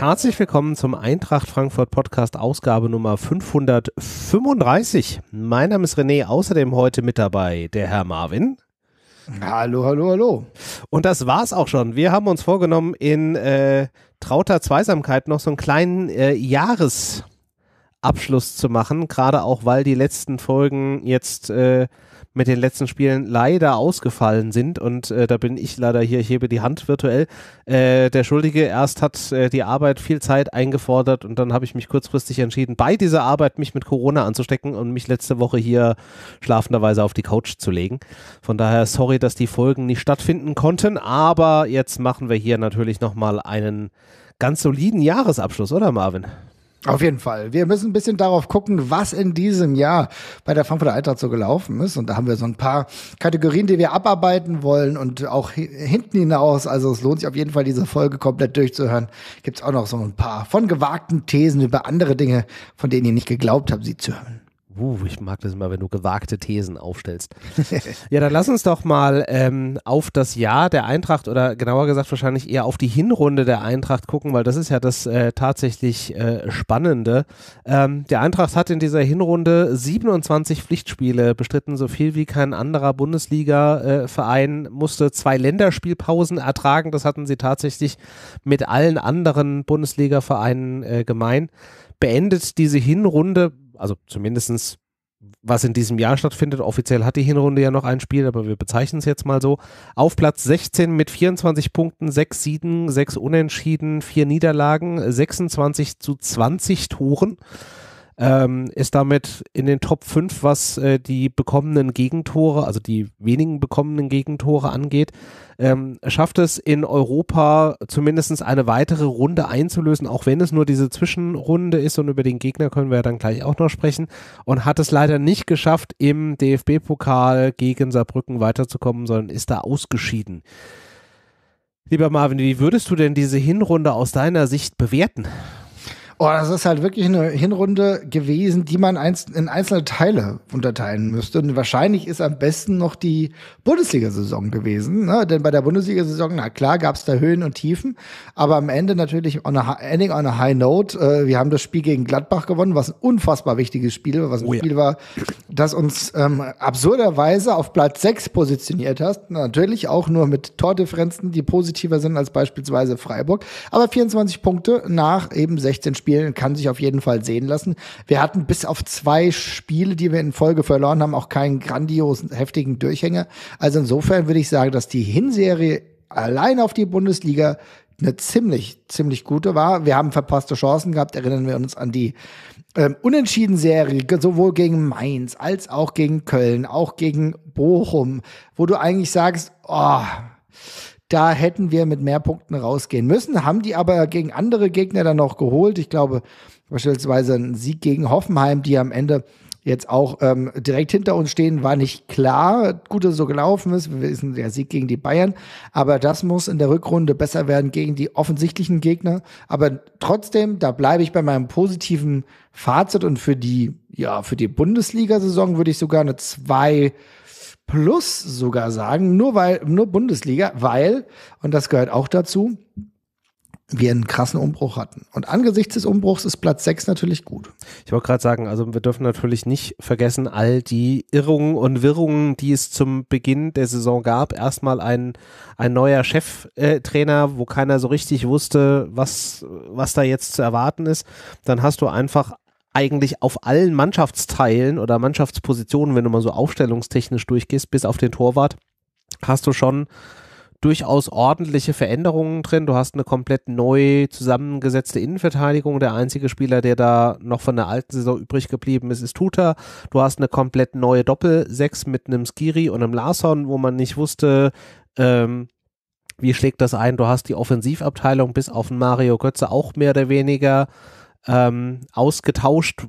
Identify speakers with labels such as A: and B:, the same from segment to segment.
A: Herzlich willkommen zum Eintracht Frankfurt Podcast Ausgabe Nummer 535. Mein Name ist René, außerdem heute mit dabei der Herr Marvin. Hallo, hallo, hallo. Und das war's auch schon. Wir haben uns vorgenommen, in äh, trauter Zweisamkeit noch so einen kleinen äh, Jahresabschluss zu machen, gerade auch weil die letzten Folgen jetzt äh, mit den letzten Spielen leider ausgefallen sind und äh, da bin ich leider hier, ich hebe die Hand virtuell. Äh, der Schuldige erst hat äh, die Arbeit viel Zeit eingefordert und dann habe ich mich kurzfristig entschieden, bei dieser Arbeit mich mit Corona anzustecken und mich letzte Woche hier schlafenderweise auf die Couch zu legen. Von daher sorry, dass die Folgen nicht stattfinden konnten, aber jetzt machen wir hier natürlich nochmal
B: einen ganz soliden Jahresabschluss, oder Marvin? Auf jeden Fall. Wir müssen ein bisschen darauf gucken, was in diesem Jahr bei der Frankfurter Eintracht so gelaufen ist. Und da haben wir so ein paar Kategorien, die wir abarbeiten wollen und auch hinten hinaus. Also es lohnt sich auf jeden Fall, diese Folge komplett durchzuhören. Gibt es auch noch so ein paar von gewagten Thesen über andere Dinge, von denen ihr nicht geglaubt habt, sie zu hören. Uh, ich mag das immer, wenn du gewagte Thesen aufstellst. ja, dann
A: lass uns doch mal ähm, auf das Jahr der Eintracht oder genauer gesagt wahrscheinlich eher auf die Hinrunde der Eintracht gucken, weil das ist ja das äh, tatsächlich äh, Spannende. Ähm, der Eintracht hat in dieser Hinrunde 27 Pflichtspiele bestritten, so viel wie kein anderer Bundesliga-Verein, äh, musste zwei Länderspielpausen ertragen. Das hatten sie tatsächlich mit allen anderen Bundesliga-Vereinen äh, gemein beendet diese Hinrunde also zumindestens was in diesem Jahr stattfindet. Offiziell hat die Hinrunde ja noch ein Spiel, aber wir bezeichnen es jetzt mal so. Auf Platz 16 mit 24 Punkten, 6 Siegen, 6 Unentschieden, 4 Niederlagen, 26 zu 20 Toren ähm, ist damit in den Top 5, was äh, die bekommenen Gegentore, also die wenigen bekommenen Gegentore angeht, ähm, schafft es in Europa zumindest eine weitere Runde einzulösen, auch wenn es nur diese Zwischenrunde ist und über den Gegner können wir ja dann gleich auch noch sprechen und hat es leider nicht geschafft, im DFB-Pokal gegen Saarbrücken weiterzukommen, sondern ist da ausgeschieden. Lieber Marvin, wie würdest du denn diese
B: Hinrunde aus deiner Sicht bewerten? Oh, das ist halt wirklich eine Hinrunde gewesen, die man in einzelne Teile unterteilen müsste. Und wahrscheinlich ist am besten noch die Bundesliga-Saison gewesen. Ne? Denn bei der Bundesliga-Saison, na klar, gab es da Höhen und Tiefen. Aber am Ende natürlich on a, ending on a high note. Äh, wir haben das Spiel gegen Gladbach gewonnen, was ein unfassbar wichtiges Spiel war, was ein oh, Spiel ja. war, das uns ähm, absurderweise auf Platz 6 positioniert hat. Natürlich auch nur mit Tordifferenzen, die positiver sind als beispielsweise Freiburg. Aber 24 Punkte nach eben 16 Spielen spielen, kann sich auf jeden Fall sehen lassen. Wir hatten bis auf zwei Spiele, die wir in Folge verloren haben, auch keinen grandiosen, heftigen Durchhänger. Also insofern würde ich sagen, dass die Hinserie allein auf die Bundesliga eine ziemlich, ziemlich gute war. Wir haben verpasste Chancen gehabt, erinnern wir uns an die ähm, Unentschieden-Serie, sowohl gegen Mainz als auch gegen Köln, auch gegen Bochum, wo du eigentlich sagst, oh, da hätten wir mit mehr Punkten rausgehen müssen, haben die aber gegen andere Gegner dann noch geholt. Ich glaube beispielsweise ein Sieg gegen Hoffenheim, die am Ende jetzt auch ähm, direkt hinter uns stehen, war nicht klar. Gut, dass es so gelaufen ist. Wir wissen, der Sieg gegen die Bayern. Aber das muss in der Rückrunde besser werden gegen die offensichtlichen Gegner. Aber trotzdem, da bleibe ich bei meinem positiven Fazit und für die, ja, für die Bundesliga-Saison würde ich sogar eine 2 plus sogar sagen, nur weil, nur Bundesliga, weil, und das gehört auch dazu, wir einen krassen Umbruch hatten. Und angesichts des Umbruchs ist Platz 6 natürlich gut.
A: Ich wollte gerade sagen, also wir dürfen natürlich nicht vergessen, all die Irrungen und Wirrungen, die es zum Beginn der Saison gab. Erstmal ein, ein neuer Cheftrainer, wo keiner so richtig wusste, was, was da jetzt zu erwarten ist. Dann hast du einfach eigentlich auf allen Mannschaftsteilen oder Mannschaftspositionen, wenn du mal so aufstellungstechnisch durchgehst, bis auf den Torwart, hast du schon durchaus ordentliche Veränderungen drin. Du hast eine komplett neu zusammengesetzte Innenverteidigung. Der einzige Spieler, der da noch von der alten Saison übrig geblieben ist, ist Tuta. Du hast eine komplett neue Doppel-Sechs mit einem Skiri und einem Larson, wo man nicht wusste, ähm, wie schlägt das ein. Du hast die Offensivabteilung bis auf den Mario Götze auch mehr oder weniger ähm, ausgetauscht.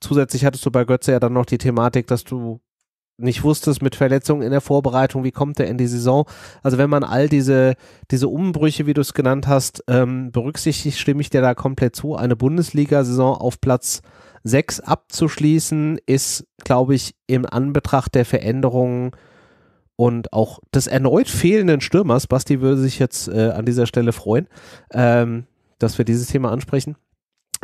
A: Zusätzlich hattest du bei Götze ja dann noch die Thematik, dass du nicht wusstest mit Verletzungen in der Vorbereitung, wie kommt er in die Saison? Also wenn man all diese, diese Umbrüche, wie du es genannt hast, ähm, berücksichtigt, stimme ich dir da komplett zu. Eine Bundesliga-Saison auf Platz 6 abzuschließen, ist, glaube ich, im Anbetracht der Veränderungen und auch des erneut fehlenden Stürmers, Basti würde sich jetzt äh, an dieser Stelle freuen, ähm, dass wir dieses Thema ansprechen,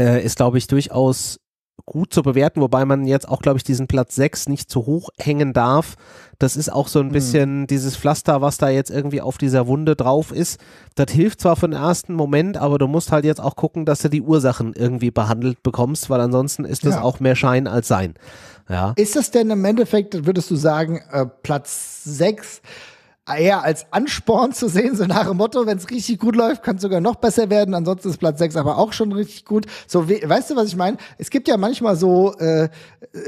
A: äh, ist, glaube ich, durchaus gut zu bewerten, wobei man jetzt auch, glaube ich, diesen Platz 6 nicht zu hoch hängen darf. Das ist auch so ein mhm. bisschen mhm. dieses Pflaster, was da jetzt irgendwie auf dieser Wunde drauf ist. Das hilft zwar für den ersten Moment, aber du musst halt jetzt auch gucken, dass du die Ursachen irgendwie behandelt bekommst, weil ansonsten ist
B: das ja. auch mehr Schein als Sein. Ja. Ist das denn im Endeffekt, würdest du sagen, äh, Platz 6 eher als Ansporn zu sehen, so nach dem Motto, wenn es richtig gut läuft, kann es sogar noch besser werden. Ansonsten ist Platz 6 aber auch schon richtig gut. So, we weißt du, was ich meine? Es gibt ja manchmal so äh,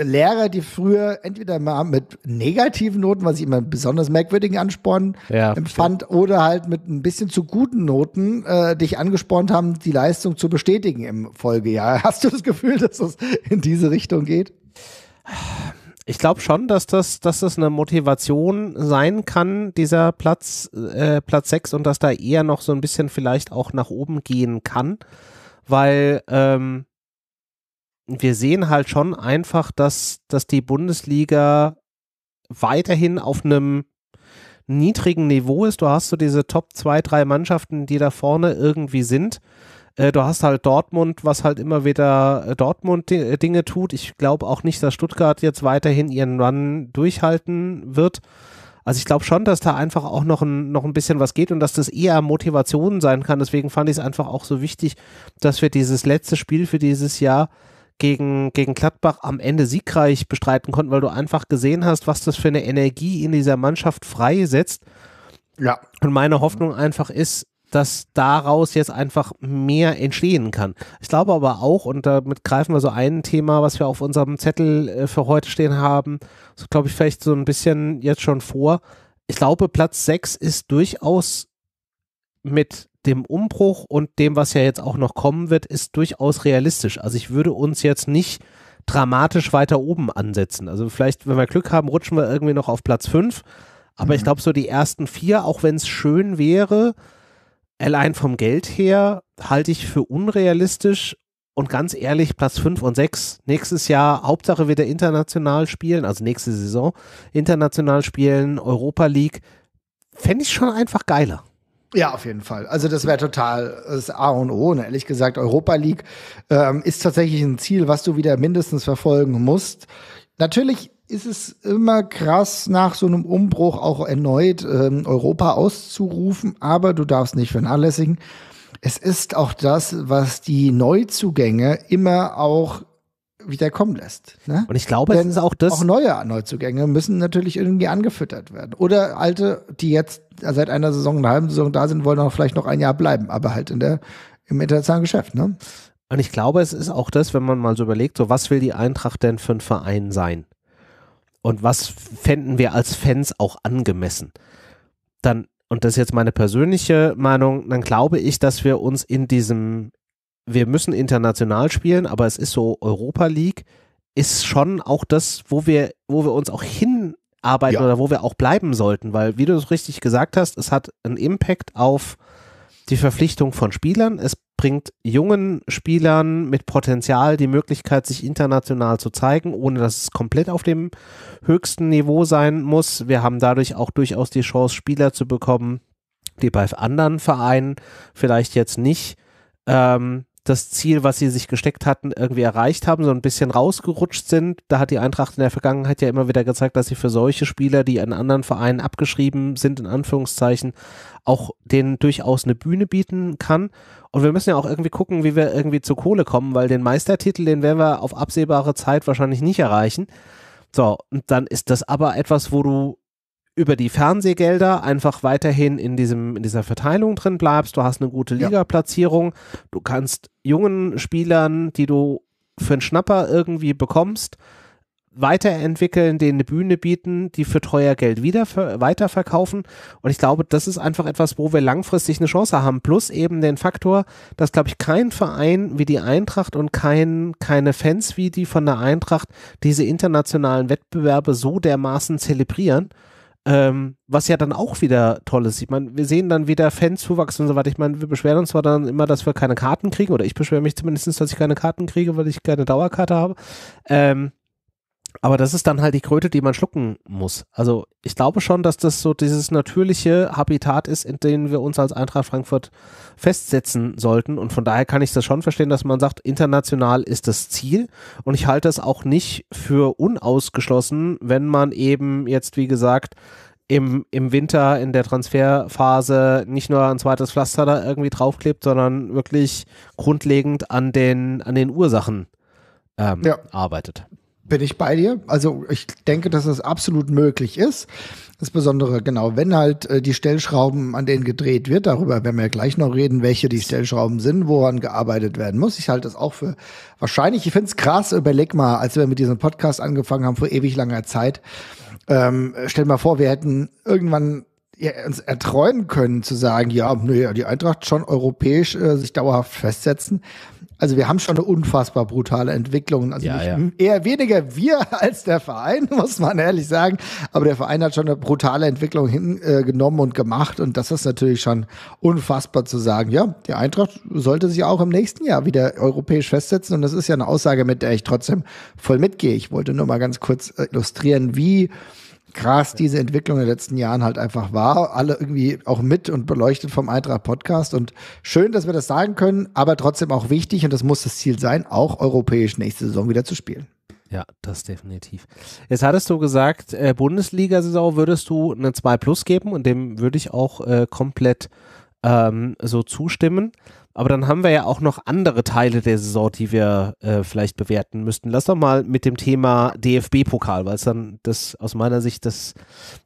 B: Lehrer, die früher entweder mal mit negativen Noten, was ich immer einen besonders merkwürdigen Ansporn ja, empfand, stimmt. oder halt mit ein bisschen zu guten Noten äh, dich angespornt haben, die Leistung zu bestätigen im Folgejahr. Hast du das Gefühl, dass es das in diese Richtung geht?
A: ich glaube schon, dass das, dass das eine Motivation sein kann, dieser Platz, äh, Platz 6 und dass da eher noch so ein bisschen vielleicht auch nach oben gehen kann, weil ähm, wir sehen halt schon einfach, dass, dass die Bundesliga weiterhin auf einem niedrigen Niveau ist. Du hast so diese Top 2, 3 Mannschaften, die da vorne irgendwie sind. Äh, du hast halt Dortmund, was halt immer wieder äh, Dortmund äh, Dinge tut. Ich glaube auch nicht, dass Stuttgart jetzt weiterhin ihren Run durchhalten wird. Also ich glaube schon, dass da einfach auch noch ein, noch ein bisschen was geht und dass das eher Motivation sein kann. Deswegen fand ich es einfach auch so wichtig, dass wir dieses letzte Spiel für dieses Jahr gegen, gegen Gladbach am Ende siegreich bestreiten konnten, weil du einfach gesehen hast, was das für eine Energie in dieser Mannschaft freisetzt. Ja. Und meine Hoffnung einfach ist, dass daraus jetzt einfach mehr entstehen kann. Ich glaube aber auch, und damit greifen wir so ein Thema, was wir auf unserem Zettel äh, für heute stehen haben, so glaube ich vielleicht so ein bisschen jetzt schon vor. Ich glaube, Platz 6 ist durchaus mit dem Umbruch und dem, was ja jetzt auch noch kommen wird, ist durchaus realistisch. Also ich würde uns jetzt nicht dramatisch weiter oben ansetzen. Also vielleicht, wenn wir Glück haben, rutschen wir irgendwie noch auf Platz 5. Aber mhm. ich glaube, so die ersten vier, auch wenn es schön wäre, allein vom Geld her halte ich für unrealistisch und ganz ehrlich, Platz 5 und 6 nächstes Jahr, Hauptsache wieder international spielen, also nächste Saison, international spielen,
B: Europa League, fände ich schon einfach geiler. Ja, auf jeden Fall. Also das wäre total das A und O. Und ne? ehrlich gesagt, Europa League ähm, ist tatsächlich ein Ziel, was du wieder mindestens verfolgen musst. Natürlich ist es immer krass, nach so einem Umbruch auch erneut ähm, Europa auszurufen, aber du darfst nicht vernachlässigen. Es ist auch das, was die Neuzugänge immer auch wieder kommen lässt. Ne? Und ich glaube, Denn es ist auch das. Auch neue Neuzugänge müssen natürlich irgendwie angefüttert werden. Oder alte, die jetzt seit einer Saison, einer halben Saison da sind, wollen auch vielleicht noch ein Jahr bleiben, aber halt in der, im internationalen Geschäft. Ne? Und ich glaube, es ist auch das, wenn man mal so überlegt, so was
A: will die Eintracht denn für ein Verein sein? und was fänden wir als Fans auch angemessen, dann, und das ist jetzt meine persönliche Meinung, dann glaube ich, dass wir uns in diesem, wir müssen international spielen, aber es ist so Europa League, ist schon auch das, wo wir, wo wir uns auch hinarbeiten ja. oder wo wir auch bleiben sollten, weil, wie du es richtig gesagt hast, es hat einen Impact auf die Verpflichtung von Spielern, es bringt jungen Spielern mit Potenzial die Möglichkeit, sich international zu zeigen, ohne dass es komplett auf dem höchsten Niveau sein muss. Wir haben dadurch auch durchaus die Chance, Spieler zu bekommen, die bei anderen Vereinen vielleicht jetzt nicht ähm, das Ziel, was sie sich gesteckt hatten, irgendwie erreicht haben, so ein bisschen rausgerutscht sind. Da hat die Eintracht in der Vergangenheit ja immer wieder gezeigt, dass sie für solche Spieler, die an anderen Vereinen abgeschrieben sind, in Anführungszeichen, auch denen durchaus eine Bühne bieten kann. Und wir müssen ja auch irgendwie gucken, wie wir irgendwie zur Kohle kommen, weil den Meistertitel, den werden wir auf absehbare Zeit wahrscheinlich nicht erreichen. So, und dann ist das aber etwas, wo du über die Fernsehgelder einfach weiterhin in, diesem, in dieser Verteilung drin bleibst. Du hast eine gute Liga-Platzierung. Du kannst jungen Spielern, die du für einen Schnapper irgendwie bekommst, weiterentwickeln, denen eine Bühne bieten, die für teuer Geld wieder weiterverkaufen. Und ich glaube, das ist einfach etwas, wo wir langfristig eine Chance haben. Plus eben den Faktor, dass, glaube ich, kein Verein wie die Eintracht und kein, keine Fans wie die von der Eintracht diese internationalen Wettbewerbe so dermaßen zelebrieren. Ähm, was ja dann auch wieder toll ist. Ich meine, wir sehen dann wieder Fanzuwachs und so weiter. Ich meine, wir beschweren uns zwar dann immer, dass wir keine Karten kriegen, oder ich beschwere mich zumindest, dass ich keine Karten kriege, weil ich keine Dauerkarte habe. Ähm, aber das ist dann halt die Kröte, die man schlucken muss. Also ich glaube schon, dass das so dieses natürliche Habitat ist, in dem wir uns als Eintracht Frankfurt festsetzen sollten. Und von daher kann ich das schon verstehen, dass man sagt, international ist das Ziel. Und ich halte es auch nicht für unausgeschlossen, wenn man eben jetzt, wie gesagt, im, im Winter in der Transferphase nicht nur ein zweites Pflaster da irgendwie draufklebt, sondern wirklich grundlegend an den, an den Ursachen ähm, ja.
B: arbeitet bin ich bei dir. Also ich denke, dass das absolut möglich ist. Insbesondere genau, wenn halt äh, die Stellschrauben, an denen gedreht wird, darüber werden wir ja gleich noch reden, welche die Stellschrauben sind, woran gearbeitet werden muss. Ich halte das auch für wahrscheinlich. Ich finde es krass, überleg mal, als wir mit diesem Podcast angefangen haben, vor ewig langer Zeit. Ähm, stell mal vor, wir hätten irgendwann ja, uns erträumen können, zu sagen, ja, nee, die Eintracht schon europäisch äh, sich dauerhaft festsetzen. Also wir haben schon eine unfassbar brutale Entwicklung. Also ja, ja. eher weniger wir als der Verein, muss man ehrlich sagen. Aber der Verein hat schon eine brutale Entwicklung hingenommen äh, und gemacht. Und das ist natürlich schon unfassbar zu sagen, ja, die Eintracht sollte sich auch im nächsten Jahr wieder europäisch festsetzen. Und das ist ja eine Aussage, mit der ich trotzdem voll mitgehe. Ich wollte nur mal ganz kurz äh, illustrieren, wie krass diese Entwicklung in den letzten Jahren halt einfach war. Alle irgendwie auch mit und beleuchtet vom Eintracht Podcast. Und schön, dass wir das sagen können, aber trotzdem auch wichtig, und das muss das Ziel sein, auch europäisch nächste Saison wieder zu spielen.
A: Ja, das definitiv. Jetzt hattest du gesagt, äh, Bundesliga-Saison würdest du eine 2 Plus geben und dem würde ich auch äh, komplett ähm, so zustimmen. Aber dann haben wir ja auch noch andere Teile der Saison, die wir äh, vielleicht bewerten müssten. Lass doch mal mit dem Thema DFB-Pokal, weil es dann das aus meiner Sicht das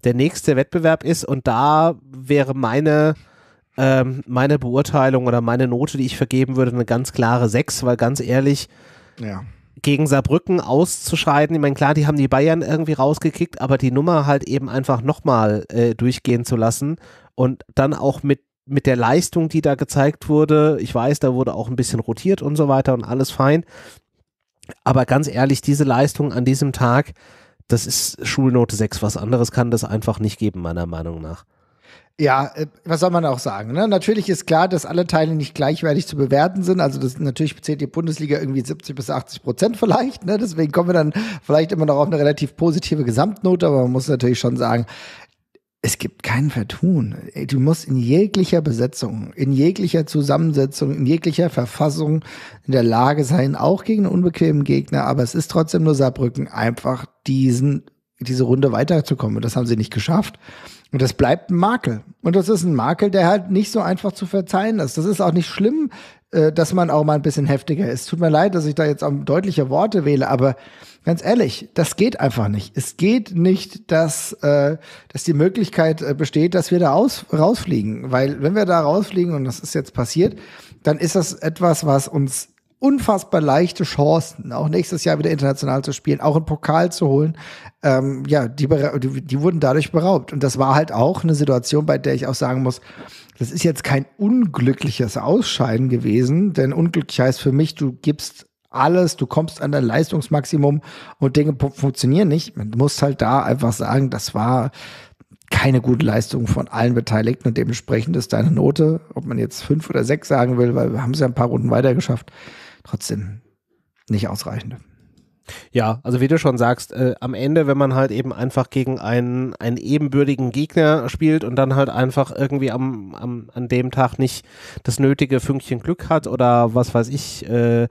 A: der nächste Wettbewerb ist. Und da wäre meine ähm, meine Beurteilung oder meine Note, die ich vergeben würde, eine ganz klare 6, weil ganz ehrlich, ja. gegen Saarbrücken auszuscheiden, ich meine, klar, die haben die Bayern irgendwie rausgekickt, aber die Nummer halt eben einfach nochmal äh, durchgehen zu lassen und dann auch mit mit der Leistung, die da gezeigt wurde, ich weiß, da wurde auch ein bisschen rotiert und so weiter und alles fein. Aber ganz ehrlich, diese Leistung an diesem Tag, das ist Schulnote 6. Was anderes kann das einfach nicht geben, meiner Meinung nach.
B: Ja, äh, was soll man auch sagen? Ne? Natürlich ist klar, dass alle Teile nicht gleichwertig zu bewerten sind. Also das natürlich zählt die Bundesliga irgendwie 70 bis 80 Prozent vielleicht. Ne? Deswegen kommen wir dann vielleicht immer noch auf eine relativ positive Gesamtnote. Aber man muss natürlich schon sagen, es gibt kein Vertun. Du musst in jeglicher Besetzung, in jeglicher Zusammensetzung, in jeglicher Verfassung in der Lage sein, auch gegen einen unbequemen Gegner, aber es ist trotzdem nur Saarbrücken, einfach diesen, diese Runde weiterzukommen. Und das haben sie nicht geschafft. Und das bleibt ein Makel. Und das ist ein Makel, der halt nicht so einfach zu verzeihen ist. Das ist auch nicht schlimm, äh, dass man auch mal ein bisschen heftiger ist. Tut mir leid, dass ich da jetzt auch deutliche Worte wähle, aber ganz ehrlich, das geht einfach nicht. Es geht nicht, dass, äh, dass die Möglichkeit äh, besteht, dass wir da aus, rausfliegen. Weil wenn wir da rausfliegen, und das ist jetzt passiert, dann ist das etwas, was uns unfassbar leichte Chancen, auch nächstes Jahr wieder international zu spielen, auch einen Pokal zu holen. Ähm, ja, die, die, die wurden dadurch beraubt. Und das war halt auch eine Situation, bei der ich auch sagen muss, das ist jetzt kein unglückliches Ausscheiden gewesen, denn unglücklich heißt für mich, du gibst alles, du kommst an dein Leistungsmaximum und Dinge funktionieren nicht. Man muss halt da einfach sagen, das war keine gute Leistung von allen Beteiligten und dementsprechend ist deine Note, ob man jetzt fünf oder sechs sagen will, weil wir haben es ja ein paar Runden weiter geschafft, trotzdem nicht ausreichend.
A: Ja, also wie du schon sagst, äh, am Ende, wenn man halt eben einfach gegen einen, einen ebenbürtigen Gegner spielt und dann halt einfach irgendwie am, am, an dem Tag nicht das nötige Fünkchen Glück hat oder was weiß ich, äh,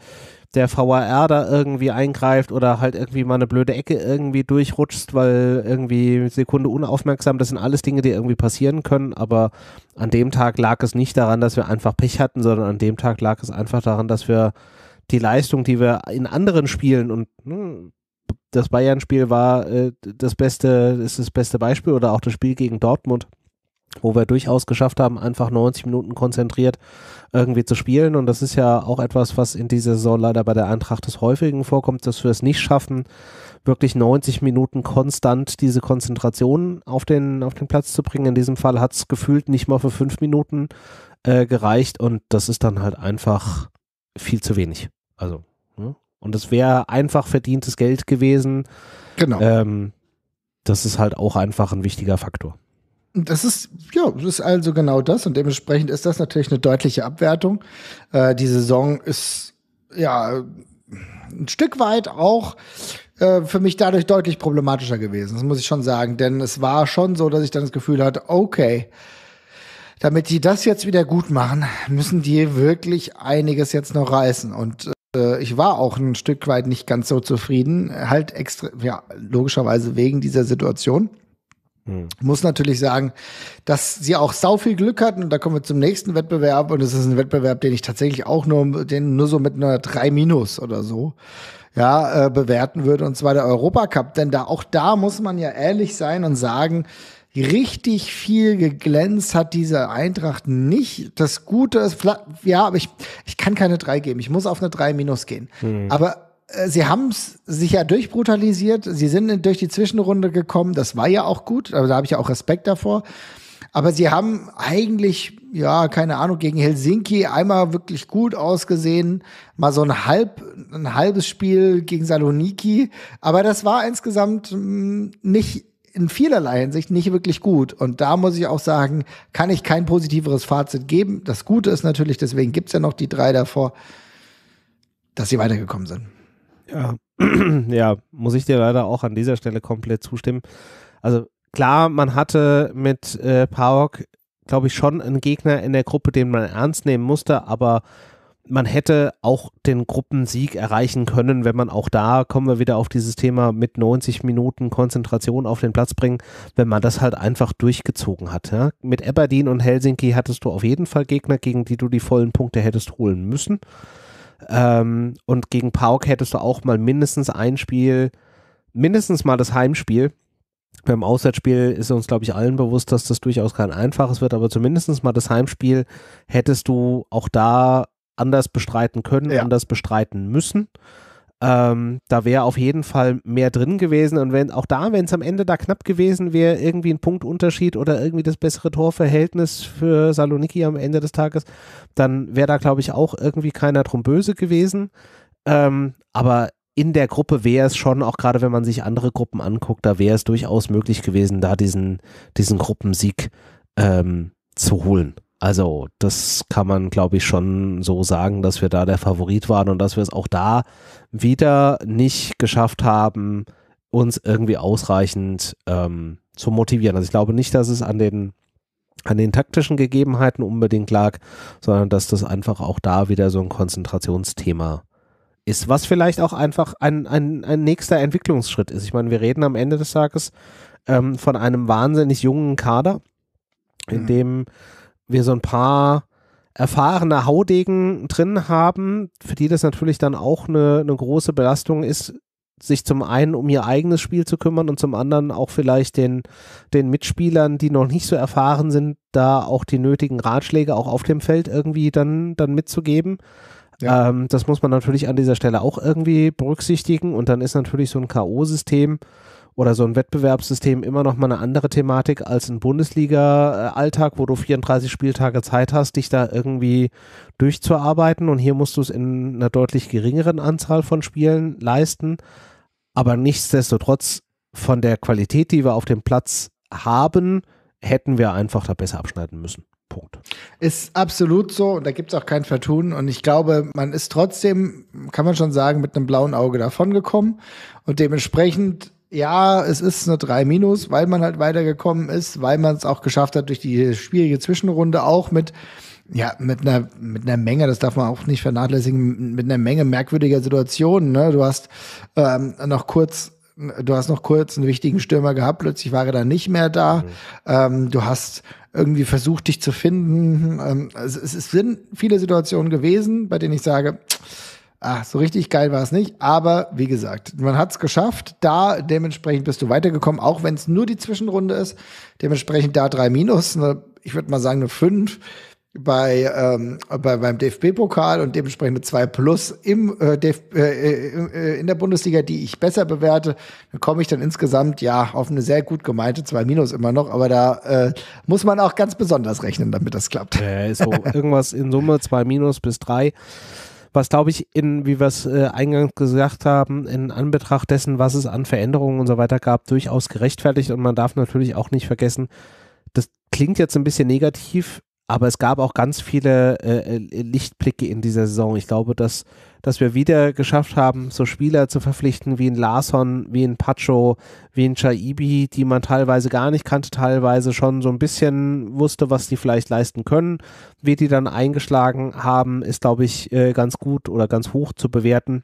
A: der VAR da irgendwie eingreift oder halt irgendwie mal eine blöde Ecke irgendwie durchrutscht, weil irgendwie Sekunde unaufmerksam, das sind alles Dinge, die irgendwie passieren können, aber an dem Tag lag es nicht daran, dass wir einfach Pech hatten, sondern an dem Tag lag es einfach daran, dass wir die Leistung, die wir in anderen Spielen und ne, das Bayern-Spiel war äh, das beste, ist das beste Beispiel oder auch das Spiel gegen Dortmund, wo wir durchaus geschafft haben, einfach 90 Minuten konzentriert irgendwie zu spielen. Und das ist ja auch etwas, was in dieser Saison leider bei der Eintracht des Häufigen vorkommt, dass wir es nicht schaffen, wirklich 90 Minuten konstant diese Konzentration auf den, auf den Platz zu bringen. In diesem Fall hat es gefühlt nicht mal für fünf Minuten äh, gereicht und das ist dann halt einfach viel zu wenig. Also, ne? und das wäre einfach verdientes Geld gewesen. Genau. Ähm, das ist halt auch einfach ein wichtiger Faktor.
B: Das ist, ja, das ist also genau das. Und dementsprechend ist das natürlich eine deutliche Abwertung. Äh, die Saison ist, ja, ein Stück weit auch äh, für mich dadurch deutlich problematischer gewesen. Das muss ich schon sagen. Denn es war schon so, dass ich dann das Gefühl hatte, okay, damit die das jetzt wieder gut machen, müssen die wirklich einiges jetzt noch reißen. Und äh, äh, ich war auch ein Stück weit nicht ganz so zufrieden, halt extra, ja, logischerweise wegen dieser Situation. Hm. Muss natürlich sagen, dass sie auch sau viel Glück hatten. Und da kommen wir zum nächsten Wettbewerb. Und es ist ein Wettbewerb, den ich tatsächlich auch nur, den nur so mit einer 3 minus oder so, ja, äh, bewerten würde. Und zwar der Europacup. Denn da, auch da muss man ja ehrlich sein und sagen, richtig viel geglänzt hat diese Eintracht nicht. Das Gute ist, ja, aber ich, ich kann keine 3 geben. Ich muss auf eine 3 minus gehen. Hm. Aber äh, sie haben es sich ja durchbrutalisiert. Sie sind durch die Zwischenrunde gekommen. Das war ja auch gut. Aber also da habe ich ja auch Respekt davor. Aber sie haben eigentlich, ja, keine Ahnung, gegen Helsinki einmal wirklich gut ausgesehen. Mal so ein, halb, ein halbes Spiel gegen Saloniki. Aber das war insgesamt hm, nicht in vielerlei Hinsicht nicht wirklich gut. Und da muss ich auch sagen, kann ich kein positiveres Fazit geben. Das Gute ist natürlich, deswegen gibt es ja noch die drei davor, dass sie weitergekommen sind. Ja.
A: ja, muss ich dir leider auch an dieser Stelle komplett zustimmen. Also klar, man hatte mit äh, Park, glaube ich, schon einen Gegner in der Gruppe, den man ernst nehmen musste, aber man hätte auch den Gruppensieg erreichen können, wenn man auch da, kommen wir wieder auf dieses Thema mit 90 Minuten Konzentration auf den Platz bringen, wenn man das halt einfach durchgezogen hat. Ja? Mit Aberdeen und Helsinki hattest du auf jeden Fall Gegner, gegen die du die vollen Punkte hättest holen müssen. Ähm, und gegen Pauk hättest du auch mal mindestens ein Spiel, mindestens mal das Heimspiel. Beim Auswärtsspiel ist uns, glaube ich, allen bewusst, dass das durchaus kein einfaches wird, aber zumindest mal das Heimspiel hättest du auch da anders bestreiten können, ja. anders bestreiten müssen. Ähm, da wäre auf jeden Fall mehr drin gewesen. Und wenn auch da, wenn es am Ende da knapp gewesen wäre, irgendwie ein Punktunterschied oder irgendwie das bessere Torverhältnis für Saloniki am Ende des Tages, dann wäre da, glaube ich, auch irgendwie keiner drum böse gewesen. Ähm, aber in der Gruppe wäre es schon, auch gerade wenn man sich andere Gruppen anguckt, da wäre es durchaus möglich gewesen, da diesen, diesen Gruppensieg ähm, zu holen. Also, das kann man, glaube ich, schon so sagen, dass wir da der Favorit waren und dass wir es auch da wieder nicht geschafft haben, uns irgendwie ausreichend ähm, zu motivieren. Also ich glaube nicht, dass es an den an den taktischen Gegebenheiten unbedingt lag, sondern dass das einfach auch da wieder so ein Konzentrationsthema ist, was vielleicht auch einfach ein, ein, ein nächster Entwicklungsschritt ist. Ich meine, wir reden am Ende des Tages ähm, von einem wahnsinnig jungen Kader, in mhm. dem wir so ein paar erfahrene Haudegen drin haben, für die das natürlich dann auch eine, eine große Belastung ist, sich zum einen um ihr eigenes Spiel zu kümmern und zum anderen auch vielleicht den, den Mitspielern, die noch nicht so erfahren sind, da auch die nötigen Ratschläge auch auf dem Feld irgendwie dann, dann mitzugeben. Ja. Ähm, das muss man natürlich an dieser Stelle auch irgendwie berücksichtigen und dann ist natürlich so ein K.O.-System oder so ein Wettbewerbssystem immer noch mal eine andere Thematik als ein Bundesliga-Alltag, wo du 34 Spieltage Zeit hast, dich da irgendwie durchzuarbeiten. Und hier musst du es in einer deutlich geringeren Anzahl von Spielen leisten. Aber nichtsdestotrotz von der Qualität, die wir auf dem Platz haben,
B: hätten wir einfach da besser abschneiden müssen. Punkt. Ist absolut so und da gibt es auch kein Vertun. Und ich glaube, man ist trotzdem, kann man schon sagen, mit einem blauen Auge davongekommen. Und dementsprechend ja, es ist eine 3 minus, weil man halt weitergekommen ist, weil man es auch geschafft hat durch die schwierige Zwischenrunde, auch mit, ja, mit einer, mit einer Menge, das darf man auch nicht vernachlässigen, mit einer Menge merkwürdiger Situationen. Ne? Du hast ähm, noch kurz du hast noch kurz einen wichtigen Stürmer gehabt, plötzlich war er dann nicht mehr da. Mhm. Ähm, du hast irgendwie versucht, dich zu finden. Ähm, es, es, sind viele Situationen gewesen, bei denen ich sage, Ach, so richtig geil war es nicht. Aber wie gesagt, man hat es geschafft. Da dementsprechend bist du weitergekommen, auch wenn es nur die Zwischenrunde ist. Dementsprechend da drei Minus, eine, ich würde mal sagen eine fünf bei, ähm, bei beim DFB-Pokal und dementsprechend eine zwei Plus im, äh, DF äh, äh, in der Bundesliga, die ich besser bewerte, dann komme ich dann insgesamt ja auf eine sehr gut gemeinte zwei Minus immer noch, aber da äh, muss man auch ganz besonders rechnen, damit das klappt.
A: Äh, so irgendwas in Summe zwei Minus bis drei was glaube ich in, wie wir es äh, eingangs gesagt haben, in Anbetracht dessen, was es an Veränderungen und so weiter gab, durchaus gerechtfertigt und man darf natürlich auch nicht vergessen, das klingt jetzt ein bisschen negativ, aber es gab auch ganz viele äh, äh, Lichtblicke in dieser Saison. Ich glaube, dass, dass wir wieder geschafft haben, so Spieler zu verpflichten wie ein Larson, wie ein Pacho, wie ein Chaibi, die man teilweise gar nicht kannte, teilweise schon so ein bisschen wusste, was die vielleicht leisten können. Wie die dann eingeschlagen haben, ist, glaube ich, äh, ganz gut oder ganz hoch zu bewerten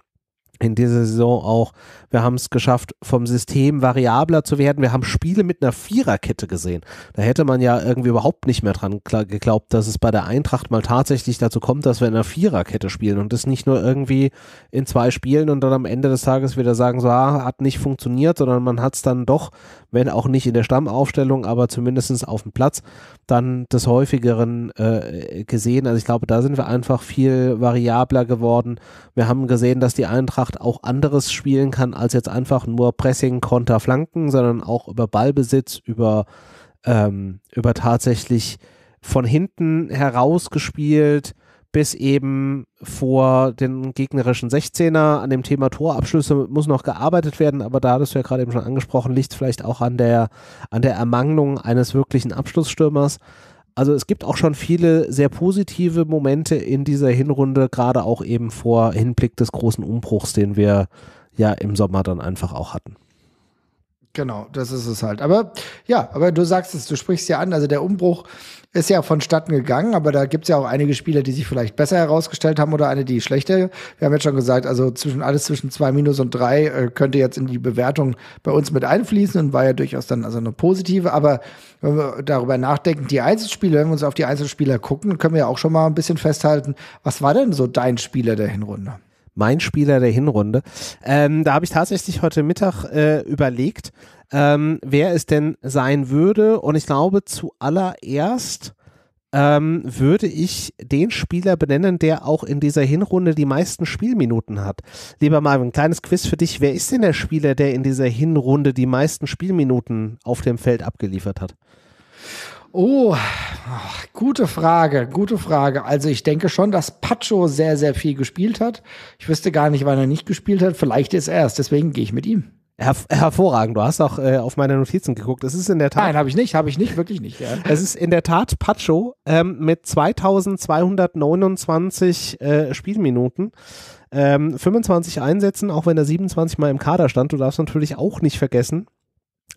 A: in dieser Saison auch, wir haben es geschafft, vom System variabler zu werden. Wir haben Spiele mit einer Viererkette gesehen. Da hätte man ja irgendwie überhaupt nicht mehr dran geglaubt, dass es bei der Eintracht mal tatsächlich dazu kommt, dass wir in einer Viererkette spielen und das nicht nur irgendwie in zwei Spielen und dann am Ende des Tages wieder sagen, so, ah, hat nicht funktioniert, sondern man hat es dann doch, wenn auch nicht in der Stammaufstellung, aber zumindest auf dem Platz, dann des häufigeren äh, gesehen. Also ich glaube, da sind wir einfach viel variabler geworden. Wir haben gesehen, dass die Eintracht macht, auch anderes spielen kann als jetzt einfach nur Pressing, Konter, Flanken, sondern auch über Ballbesitz, über, ähm, über tatsächlich von hinten herausgespielt bis eben vor den gegnerischen 16er. An dem Thema Torabschlüsse muss noch gearbeitet werden, aber da das du ja gerade eben schon angesprochen, liegt vielleicht auch an der, an der Ermangelung eines wirklichen Abschlussstürmers. Also es gibt auch schon viele sehr positive Momente in dieser Hinrunde, gerade auch eben vor Hinblick des großen Umbruchs, den wir ja im Sommer dann einfach auch hatten.
B: Genau, das ist es halt. Aber ja, aber du sagst es, du sprichst ja an, also der Umbruch ist ja vonstatten gegangen, aber da gibt es ja auch einige Spieler, die sich vielleicht besser herausgestellt haben oder eine, die schlechter. Wir haben jetzt schon gesagt, also zwischen alles zwischen zwei Minus und drei äh, könnte jetzt in die Bewertung bei uns mit einfließen und war ja durchaus dann also eine positive. Aber wenn wir darüber nachdenken, die Einzelspiele, wenn wir uns auf die Einzelspieler gucken, können wir ja auch schon mal ein bisschen festhalten, was war denn so dein Spieler der Hinrunde? mein Spieler der Hinrunde. Ähm, da habe ich tatsächlich
A: heute Mittag äh, überlegt, ähm, wer es denn sein würde. Und ich glaube, zuallererst ähm, würde ich den Spieler benennen, der auch in dieser Hinrunde die meisten Spielminuten hat. Lieber Marvin, kleines Quiz für dich. Wer ist denn der Spieler, der in dieser Hinrunde die meisten Spielminuten auf dem Feld abgeliefert hat?
B: Oh, gute Frage, gute Frage. Also ich denke schon, dass Pacho sehr, sehr viel gespielt hat. Ich wüsste gar nicht, wann er nicht gespielt hat. Vielleicht ist er es, deswegen gehe ich mit ihm. Her hervorragend. Du hast auch äh, auf meine Notizen geguckt. Es ist in der Tat. Nein, habe ich nicht, habe ich nicht, wirklich nicht. Ja. Es ist
A: in der Tat Pacho ähm, mit 2229 äh, Spielminuten. Ähm, 25 Einsätzen, auch wenn er 27 Mal im Kader stand. Du darfst natürlich auch nicht vergessen,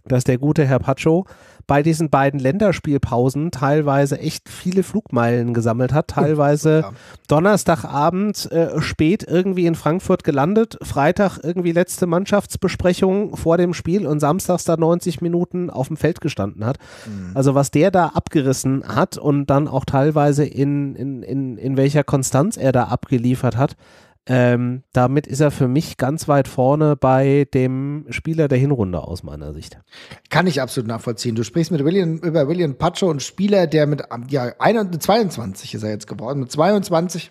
A: dass der gute Herr Pacho bei diesen beiden Länderspielpausen teilweise echt viele Flugmeilen gesammelt hat, teilweise ja. Donnerstagabend äh, spät irgendwie in Frankfurt gelandet, Freitag irgendwie letzte Mannschaftsbesprechung vor dem Spiel und samstags da 90 Minuten auf dem Feld gestanden hat. Mhm. Also was der da abgerissen hat und dann auch teilweise in, in, in, in welcher Konstanz er da abgeliefert hat, ähm, damit ist er für mich ganz weit vorne bei
B: dem Spieler der Hinrunde aus meiner Sicht. Kann ich absolut nachvollziehen. Du sprichst mit William, über William Pacho, einen Spieler, der mit ja, 22 ist er jetzt geworden, mit 22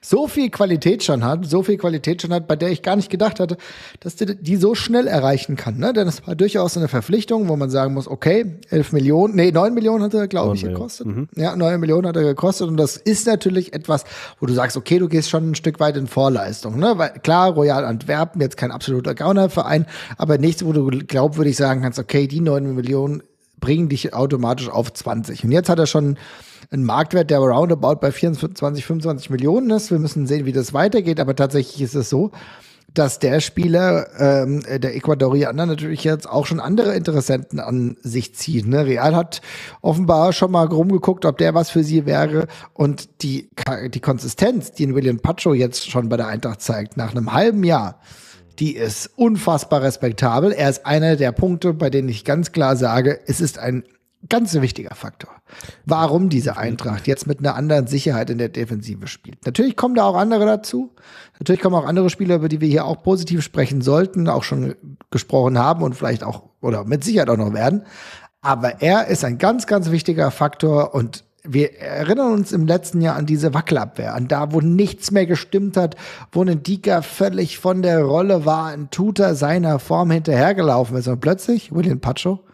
B: so viel Qualität schon hat, so viel Qualität schon hat, bei der ich gar nicht gedacht hatte, dass die, die so schnell erreichen kann. Ne? Denn es war durchaus eine Verpflichtung, wo man sagen muss, okay, 11 Millionen, nee, 9 Millionen hat er, glaube ich, gekostet. Mhm. Ja, 9 Millionen hat er gekostet. Und das ist natürlich etwas, wo du sagst, okay, du gehst schon ein Stück weit in Vorleistung. Ne? Weil klar, Royal Antwerpen, jetzt kein absoluter Gaunerverein, aber nichts, wo du glaubwürdig sagen kannst, okay, die 9 Millionen bringen dich automatisch auf 20. Und jetzt hat er schon ein Marktwert, der roundabout bei 24, 25 Millionen ist. Wir müssen sehen, wie das weitergeht, aber tatsächlich ist es so, dass der Spieler, ähm, der Ecuadorianer, natürlich jetzt auch schon andere Interessenten an sich zieht. Ne? Real hat offenbar schon mal rumgeguckt, ob der was für sie wäre. Und die, die Konsistenz, die in William Pacho jetzt schon bei der Eintracht zeigt, nach einem halben Jahr, die ist unfassbar respektabel. Er ist einer der Punkte, bei denen ich ganz klar sage, es ist ein ganz wichtiger Faktor. Warum diese Eintracht jetzt mit einer anderen Sicherheit in der Defensive spielt. Natürlich kommen da auch andere dazu. Natürlich kommen auch andere Spieler, über die wir hier auch positiv sprechen sollten, auch schon gesprochen haben und vielleicht auch oder mit Sicherheit auch noch werden. Aber er ist ein ganz, ganz wichtiger Faktor und wir erinnern uns im letzten Jahr an diese Wackelabwehr, an da, wo nichts mehr gestimmt hat, wo ein Dika völlig von der Rolle war, ein Tutor seiner Form hinterhergelaufen ist und plötzlich William Pacho,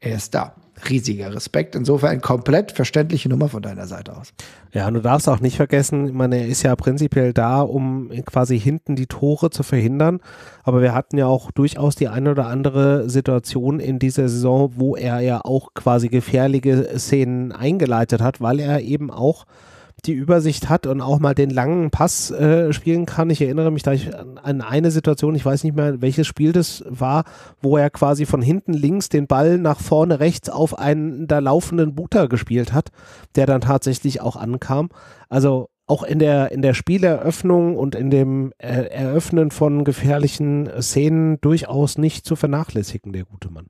B: er ist da riesiger Respekt. Insofern komplett verständliche Nummer von deiner Seite aus. Ja, und du darfst auch nicht vergessen,
A: ich meine, er ist ja prinzipiell da, um quasi hinten die Tore zu verhindern. Aber wir hatten ja auch durchaus die eine oder andere Situation in dieser Saison, wo er ja auch quasi gefährliche Szenen eingeleitet hat, weil er eben auch die Übersicht hat und auch mal den langen Pass äh, spielen kann. Ich erinnere mich da an eine Situation, ich weiß nicht mehr, welches Spiel das war, wo er quasi von hinten links den Ball nach vorne rechts auf einen da laufenden Buter gespielt hat, der dann tatsächlich auch ankam. Also auch in der, in der Spieleröffnung und in dem äh, Eröffnen von gefährlichen
B: Szenen durchaus nicht zu vernachlässigen, der gute Mann.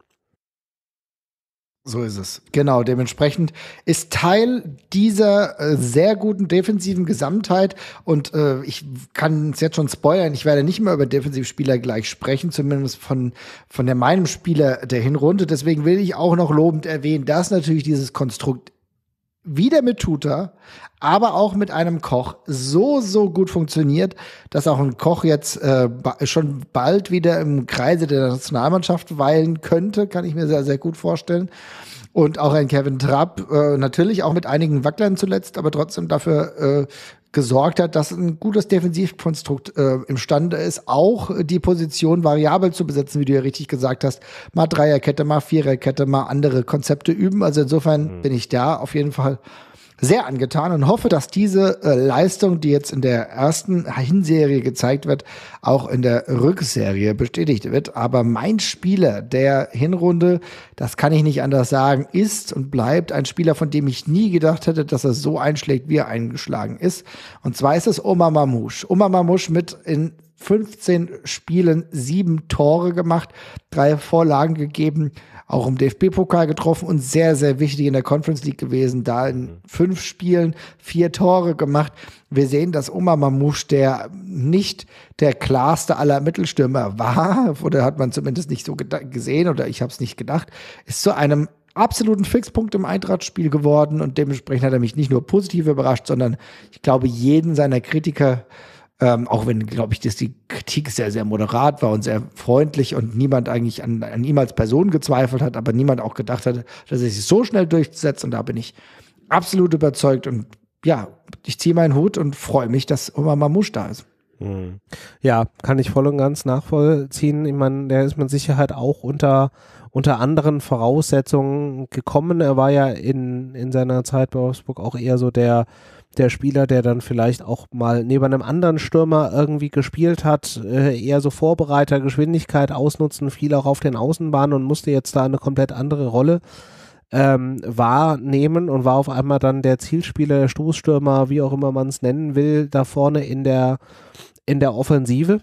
B: So ist es. Genau, dementsprechend ist Teil dieser äh, sehr guten defensiven Gesamtheit und äh, ich kann es jetzt schon spoilern, ich werde nicht mehr über Defensivspieler gleich sprechen, zumindest von, von der meinem Spieler der Hinrunde. Deswegen will ich auch noch lobend erwähnen, dass natürlich dieses Konstrukt wieder mit Tutor, aber auch mit einem Koch so, so gut funktioniert, dass auch ein Koch jetzt äh, schon bald wieder im Kreise der Nationalmannschaft weilen könnte, kann ich mir sehr, sehr gut vorstellen. Und auch ein Kevin Trapp, äh, natürlich auch mit einigen Wacklern zuletzt, aber trotzdem dafür äh, gesorgt hat, dass ein gutes Defensivkonstrukt äh, imstande ist, auch die Position variabel zu besetzen, wie du ja richtig gesagt hast. Mal Dreierkette, mal Viererkette, mal andere Konzepte üben. Also insofern mhm. bin ich da auf jeden Fall sehr angetan und hoffe, dass diese äh, Leistung, die jetzt in der ersten Hinserie gezeigt wird, auch in der Rückserie bestätigt wird. Aber mein Spieler der Hinrunde, das kann ich nicht anders sagen, ist und bleibt ein Spieler, von dem ich nie gedacht hätte, dass er so einschlägt, wie er eingeschlagen ist. Und zwar ist es Oma Mamouche. Oma Mamouche mit in 15 Spielen sieben Tore gemacht, drei Vorlagen gegeben, auch im DFB-Pokal getroffen und sehr, sehr wichtig in der Conference League gewesen. Da in mhm. fünf Spielen vier Tore gemacht. Wir sehen, dass Omar Mamouche, der nicht der klarste aller Mittelstürmer war, oder hat man zumindest nicht so gesehen oder ich habe es nicht gedacht, ist zu einem absoluten Fixpunkt im Eintrachtspiel geworden und dementsprechend hat er mich nicht nur positiv überrascht, sondern ich glaube, jeden seiner Kritiker ähm, auch wenn, glaube ich, dass die Kritik sehr, sehr moderat war und sehr freundlich und niemand eigentlich an, an ihm als Person gezweifelt hat, aber niemand auch gedacht hat, dass er sich so schnell durchsetzt. Und da bin ich absolut überzeugt. Und ja, ich ziehe meinen Hut und freue mich, dass Omar Mamouche da ist. Mhm. Ja, kann ich voll und ganz nachvollziehen.
A: Ich meine, der ist mit Sicherheit auch unter, unter anderen Voraussetzungen gekommen. Er war ja in, in seiner Zeit bei Wolfsburg auch eher so der, der Spieler, der dann vielleicht auch mal neben einem anderen Stürmer irgendwie gespielt hat, äh, eher so Vorbereiter, Geschwindigkeit ausnutzen, viel auch auf den Außenbahnen und musste jetzt da eine komplett andere Rolle ähm, wahrnehmen und war auf einmal dann der Zielspieler, der Stoßstürmer, wie auch immer man es nennen will, da vorne in der, in der Offensive.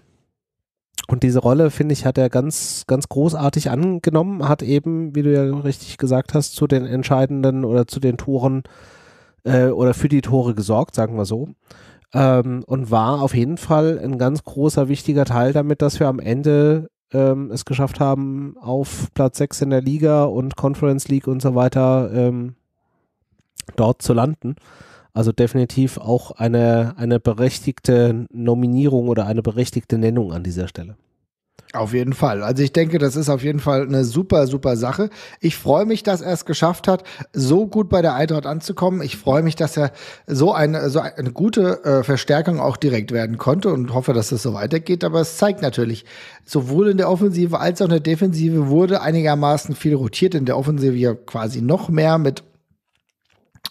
A: Und diese Rolle, finde ich, hat er ganz, ganz großartig angenommen, hat eben, wie du ja richtig gesagt hast, zu den entscheidenden oder zu den Toren äh, äh, oder für die Tore gesorgt, sagen wir so. Ähm, und war auf jeden Fall ein ganz großer, wichtiger Teil damit, dass wir am Ende ähm, es geschafft haben, auf Platz 6 in der Liga und Conference League und so weiter ähm, dort zu landen. Also definitiv auch eine, eine berechtigte Nominierung oder eine berechtigte Nennung an dieser Stelle. Auf
B: jeden Fall. Also ich denke, das ist auf jeden Fall eine super, super Sache. Ich freue mich, dass er es geschafft hat, so gut bei der Eintracht anzukommen. Ich freue mich, dass er so eine, so eine gute äh, Verstärkung auch direkt werden konnte und hoffe, dass das so weitergeht. Aber es zeigt natürlich, sowohl in der Offensive als auch in der Defensive wurde einigermaßen viel rotiert. In der Offensive ja quasi noch mehr mit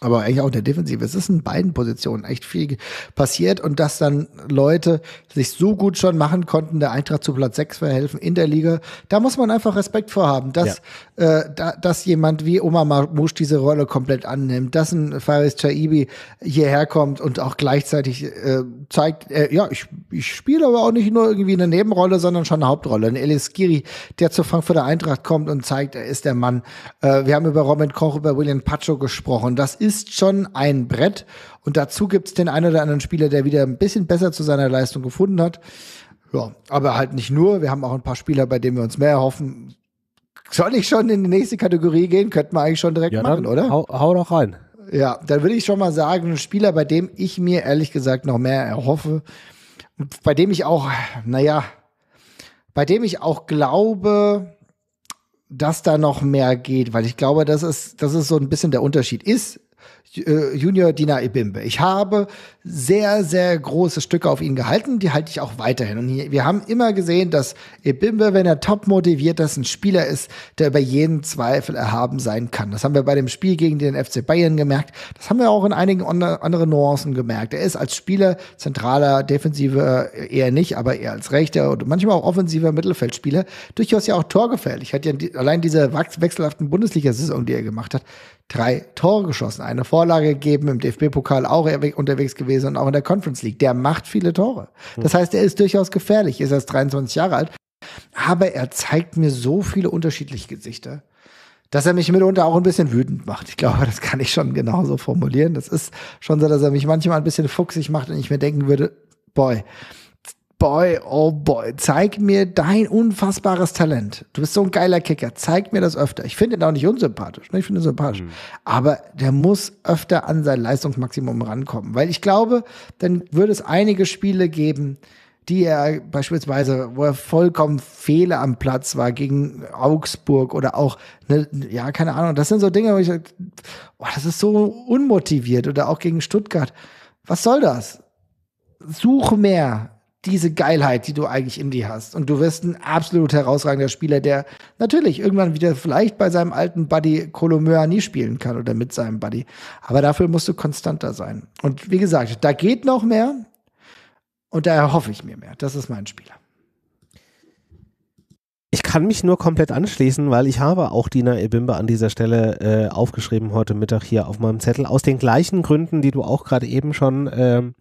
B: aber eigentlich auch in der Defensive. Es ist in beiden Positionen echt viel passiert und dass dann Leute sich so gut schon machen konnten, der Eintracht zu Platz 6 verhelfen in der Liga, da muss man einfach Respekt vorhaben. haben, dass äh, da, dass jemand wie Omar Marmouche diese Rolle komplett annimmt, dass ein Faris Chaibi hierher kommt und auch gleichzeitig äh, zeigt, äh, ja, ich, ich spiele aber auch nicht nur irgendwie eine Nebenrolle, sondern schon eine Hauptrolle. Ein Elis Giri, der zur Frankfurter Eintracht kommt und zeigt, er ist der Mann. Äh, wir haben über Robin Koch, über William Pacho gesprochen. Das ist schon ein Brett und dazu gibt's den einen oder anderen Spieler, der wieder ein bisschen besser zu seiner Leistung gefunden hat. Ja, aber halt nicht nur. Wir haben auch ein paar Spieler, bei denen wir uns mehr erhoffen. Soll ich schon in die nächste Kategorie gehen? Könnten wir eigentlich schon direkt ja, machen, oder? Hau, hau doch rein. Ja, dann würde ich schon mal sagen, ein Spieler, bei dem ich mir ehrlich gesagt noch mehr erhoffe, bei dem ich auch, naja, bei dem ich auch glaube, dass da noch mehr geht, weil ich glaube, das ist, das ist so ein bisschen der Unterschied. Ist äh, Junior Dina Ebimbe. Ich habe sehr, sehr große Stücke auf ihn gehalten, die halte ich auch weiterhin. Und wir haben immer gesehen, dass Ebimbe, wenn er top motiviert ist, ein Spieler ist, der über jeden Zweifel erhaben sein kann. Das haben wir bei dem Spiel gegen den FC Bayern gemerkt. Das haben wir auch in einigen anderen Nuancen gemerkt. Er ist als Spieler zentraler, defensiver äh, eher nicht, aber eher als rechter und manchmal auch offensiver Mittelfeldspieler durchaus ja auch torgefährlich. Hat ja allein diese wechselhaften Bundesliga-Saison, die er gemacht hat, drei Tore geschossen, eine vor Vorlage gegeben, im DFB-Pokal auch unterwegs gewesen und auch in der Conference League. Der macht viele Tore. Hm. Das heißt, er ist durchaus gefährlich, ist erst 23 Jahre alt. Aber er zeigt mir so viele unterschiedliche Gesichter, dass er mich mitunter auch ein bisschen wütend macht. Ich glaube, das kann ich schon genauso formulieren. Das ist schon so, dass er mich manchmal ein bisschen fuchsig macht und ich mir denken würde, boy, boy, oh boy, zeig mir dein unfassbares Talent. Du bist so ein geiler Kicker, zeig mir das öfter. Ich finde ihn auch nicht unsympathisch, ne? ich finde ihn sympathisch. Mhm. Aber der muss öfter an sein Leistungsmaximum rankommen, weil ich glaube, dann würde es einige Spiele geben, die er beispielsweise, wo er vollkommen Fehler am Platz war gegen Augsburg oder auch, ne, ja, keine Ahnung, das sind so Dinge, wo ich sage, oh, das ist so unmotiviert oder auch gegen Stuttgart. Was soll das? Such mehr, diese Geilheit, die du eigentlich in dir hast. Und du wirst ein absolut herausragender Spieler, der natürlich irgendwann wieder vielleicht bei seinem alten Buddy Colomeur nie spielen kann oder mit seinem Buddy. Aber dafür musst du konstanter sein. Und wie gesagt, da geht noch mehr. Und da erhoffe ich mir mehr. Das ist mein Spieler.
A: Ich kann mich nur komplett anschließen, weil ich habe auch Dina Ebimba an dieser Stelle äh, aufgeschrieben heute Mittag hier auf meinem Zettel. Aus den gleichen Gründen, die du auch gerade eben schon ähm,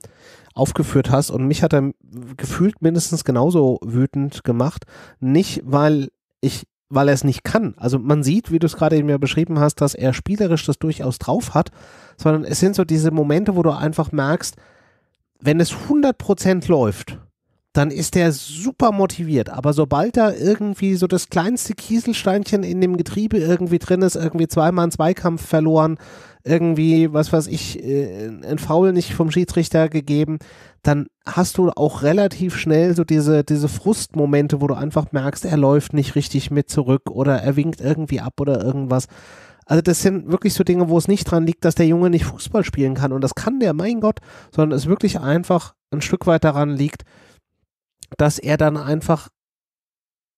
A: aufgeführt hast. Und mich hat er gefühlt mindestens genauso wütend gemacht. Nicht, weil ich weil er es nicht kann. Also man sieht, wie du es gerade eben ja beschrieben hast, dass er spielerisch das durchaus drauf hat, sondern es sind so diese Momente, wo du einfach merkst, wenn es 100% läuft, dann ist er super motiviert. Aber sobald da irgendwie so das kleinste Kieselsteinchen in dem Getriebe irgendwie drin ist, irgendwie zweimal einen Zweikampf verloren, irgendwie, was weiß ich, äh, ein Foul nicht vom Schiedsrichter gegeben, dann hast du auch relativ schnell so diese, diese Frustmomente, wo du einfach merkst, er läuft nicht richtig mit zurück oder er winkt irgendwie ab oder irgendwas. Also das sind wirklich so Dinge, wo es nicht dran liegt, dass der Junge nicht Fußball spielen kann und das kann der, mein Gott, sondern es wirklich einfach ein Stück weit daran liegt, dass er dann einfach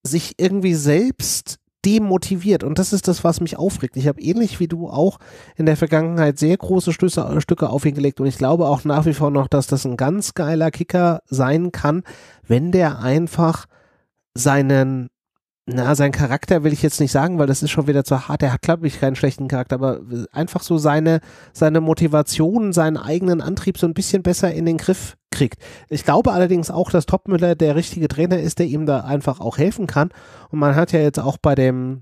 A: sich irgendwie selbst demotiviert. Und das ist das, was mich aufregt. Ich habe ähnlich wie du auch in der Vergangenheit sehr große Stöße, äh, Stücke auf ihn gelegt. Und ich glaube auch nach wie vor noch, dass das ein ganz geiler Kicker sein kann, wenn der einfach seinen na, sein Charakter will ich jetzt nicht sagen, weil das ist schon wieder zu hart. Er hat, glaube ich, keinen schlechten Charakter, aber einfach so seine, seine Motivation, seinen eigenen Antrieb so ein bisschen besser in den Griff kriegt. Ich glaube allerdings auch, dass Topmüller der richtige Trainer ist, der ihm da einfach auch helfen kann. Und man hat ja jetzt auch bei dem,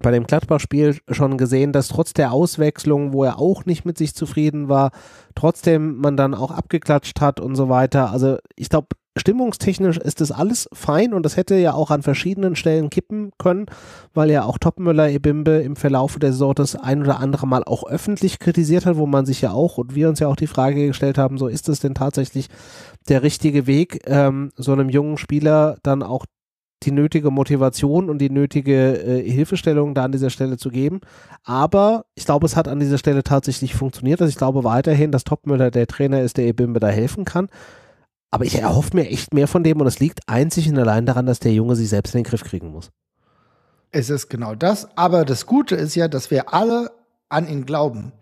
A: bei dem Gladbach-Spiel schon gesehen, dass trotz der Auswechslung, wo er auch nicht mit sich zufrieden war, trotzdem man dann auch abgeklatscht hat und so weiter. Also ich glaube, stimmungstechnisch ist das alles fein und das hätte ja auch an verschiedenen Stellen kippen können, weil ja auch Topmüller Ebimbe im Verlauf der Saison das ein oder andere Mal auch öffentlich kritisiert hat, wo man sich ja auch und wir uns ja auch die Frage gestellt haben, so ist das denn tatsächlich der richtige Weg, ähm, so einem jungen Spieler dann auch die nötige Motivation und die nötige äh, Hilfestellung da an dieser Stelle zu geben. Aber ich glaube, es hat an dieser Stelle tatsächlich funktioniert. Also ich glaube weiterhin, dass Topmüller der Trainer ist, der Ebimbe da helfen kann. Aber ich erhoffe mir echt mehr von dem und es liegt einzig und allein daran, dass der Junge sich selbst
B: in den Griff kriegen muss. Es ist genau das. Aber das Gute ist ja, dass wir alle an ihn glauben.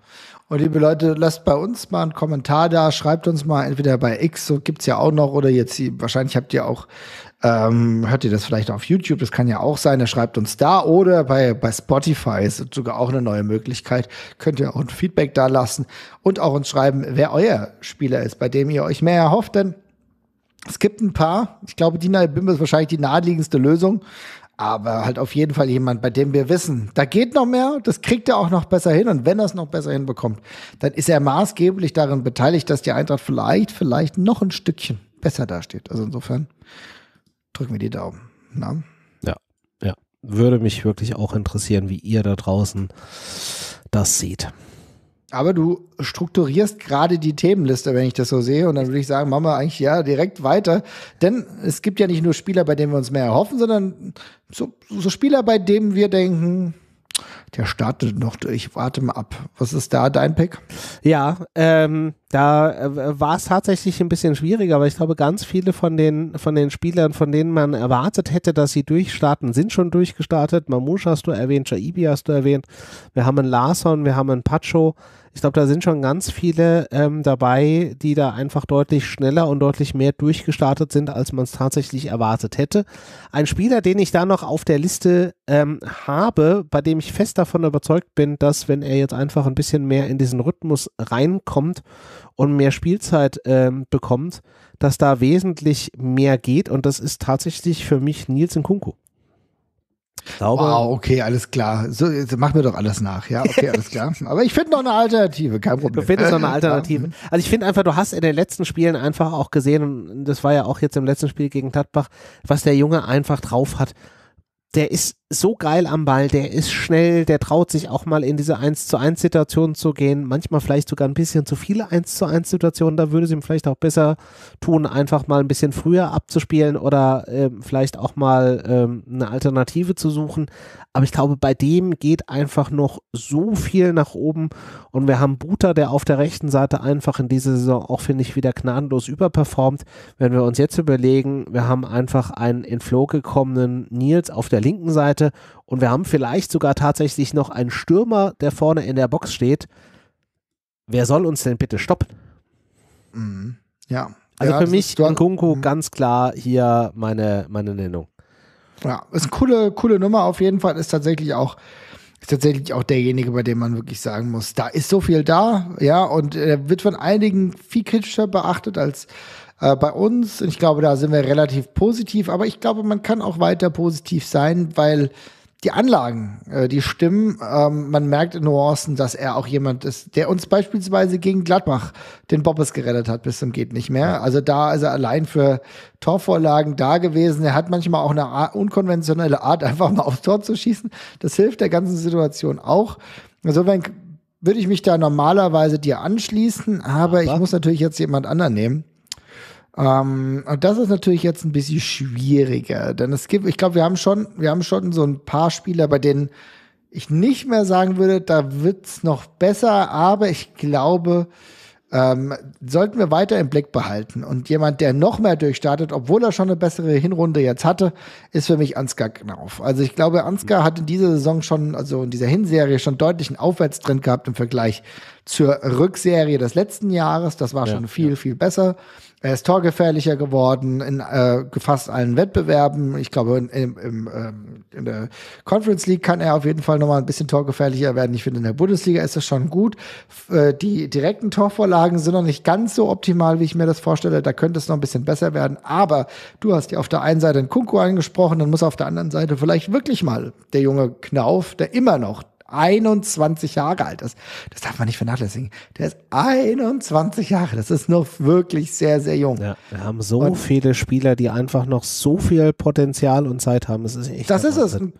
B: Und liebe Leute, lasst bei uns mal einen Kommentar da, schreibt uns mal entweder bei X, so gibt es ja auch noch, oder jetzt, wahrscheinlich habt ihr auch, ähm, hört ihr das vielleicht auf YouTube, das kann ja auch sein, er schreibt uns da, oder bei, bei Spotify ist sogar auch eine neue Möglichkeit, könnt ihr auch ein Feedback da lassen und auch uns schreiben, wer euer Spieler ist, bei dem ihr euch mehr erhofft, denn es gibt ein paar. Ich glaube, Dina Bimbe ist wahrscheinlich die naheliegendste Lösung. Aber halt auf jeden Fall jemand, bei dem wir wissen, da geht noch mehr, das kriegt er auch noch besser hin. Und wenn er es noch besser hinbekommt, dann ist er maßgeblich darin beteiligt, dass die Eintracht vielleicht, vielleicht noch ein Stückchen besser dasteht. Also insofern drücken wir die Daumen. Na?
A: Ja, ja. Würde mich wirklich auch interessieren, wie ihr da draußen das seht.
B: Aber du strukturierst gerade die Themenliste, wenn ich das so sehe. Und dann würde ich sagen, machen wir eigentlich ja direkt weiter. Denn es gibt ja nicht nur Spieler, bei denen wir uns mehr erhoffen, sondern so, so Spieler, bei denen wir denken, der startet noch durch, warte mal ab. Was ist da dein Pick? Ja, ähm, da äh, war es tatsächlich
A: ein bisschen schwieriger, aber ich glaube, ganz viele von den, von den Spielern, von denen man erwartet hätte, dass sie durchstarten, sind schon durchgestartet. Mamouche hast du erwähnt, Jaibi hast du erwähnt. Wir haben einen Larson, wir haben einen Pacho. Ich glaube, da sind schon ganz viele ähm, dabei, die da einfach deutlich schneller und deutlich mehr durchgestartet sind, als man es tatsächlich erwartet hätte. Ein Spieler, den ich da noch auf der Liste ähm, habe, bei dem ich fest davon überzeugt bin, dass wenn er jetzt einfach ein bisschen mehr in diesen Rhythmus reinkommt und mehr Spielzeit ähm, bekommt, dass da wesentlich mehr geht. Und das ist tatsächlich für mich Nielsen Nkunku.
B: Glaube, wow, okay, alles klar. So, jetzt mach mir doch alles nach. Ja, okay, alles klar. Aber ich finde noch eine Alternative, kein Problem. Du findest noch eine Alternative. Also ich finde einfach, du hast in den letzten Spielen
A: einfach auch gesehen, und das war ja auch jetzt im letzten Spiel gegen Tadbach, was der Junge einfach drauf hat der ist so geil am Ball, der ist schnell, der traut sich auch mal in diese 1 zu 1 Situation zu gehen, manchmal vielleicht sogar ein bisschen zu viele 1 zu 1 Situationen, da würde es ihm vielleicht auch besser tun, einfach mal ein bisschen früher abzuspielen oder äh, vielleicht auch mal äh, eine Alternative zu suchen, aber ich glaube, bei dem geht einfach noch so viel nach oben. Und wir haben Buta, der auf der rechten Seite einfach in dieser Saison auch, finde ich, wieder gnadenlos überperformt. Wenn wir uns jetzt überlegen, wir haben einfach einen in Flow gekommenen Nils auf der linken Seite und wir haben vielleicht sogar tatsächlich noch einen Stürmer, der vorne in der Box steht. Wer soll uns denn bitte stoppen?
B: Mhm. Ja, also ja, für mich Nkunku mhm. ganz klar hier meine, meine Nennung. Ja, ist eine coole, coole Nummer auf jeden Fall. Ist tatsächlich auch ist tatsächlich auch derjenige, bei dem man wirklich sagen muss, da ist so viel da, ja, und er äh, wird von einigen viel kritischer beachtet als äh, bei uns. Und ich glaube, da sind wir relativ positiv, aber ich glaube, man kann auch weiter positiv sein, weil die Anlagen, äh, die stimmen. Ähm, man merkt in Nuancen, dass er auch jemand ist, der uns beispielsweise gegen Gladbach den Bobbes gerettet hat, bis zum geht nicht mehr. Also da ist er allein für Torvorlagen da gewesen. Er hat manchmal auch eine Art, unkonventionelle Art, einfach mal aufs Tor zu schießen. Das hilft der ganzen Situation auch. Insofern also würde ich mich da normalerweise dir anschließen, aber, aber ich muss natürlich jetzt jemand anderen nehmen. Ähm, und das ist natürlich jetzt ein bisschen schwieriger, denn es gibt, ich glaube, wir haben schon, wir haben schon so ein paar Spieler, bei denen ich nicht mehr sagen würde, da wird's noch besser, aber ich glaube, ähm, sollten wir weiter im Blick behalten. Und jemand, der noch mehr durchstartet, obwohl er schon eine bessere Hinrunde jetzt hatte, ist für mich Ansgar Knauf. Also ich glaube, Ansgar hat in dieser Saison schon, also in dieser Hinserie schon deutlichen Aufwärtstrend gehabt im Vergleich zur Rückserie des letzten Jahres. Das war ja, schon viel, ja. viel besser. Er ist torgefährlicher geworden in äh, fast allen Wettbewerben. Ich glaube, in, in, ähm, in, der Conference League kann er auf jeden Fall nochmal ein bisschen torgefährlicher werden. Ich finde, in der Bundesliga ist das schon gut. Äh, die direkten Torvorlagen sind noch nicht ganz so optimal, wie ich mir das vorstelle. Da könnte es noch ein bisschen besser werden. Aber du hast ja auf der einen Seite einen Kunku angesprochen, dann muss auf der anderen Seite vielleicht wirklich mal der junge Knauf, der immer noch 21 Jahre alt ist. Das darf man nicht vernachlässigen. Der ist 21 Jahre. Das ist noch wirklich
A: sehr, sehr jung. Ja, wir haben so und viele Spieler, die einfach noch so viel Potenzial und Zeit haben. Das ist echt. Das ist es. Ein,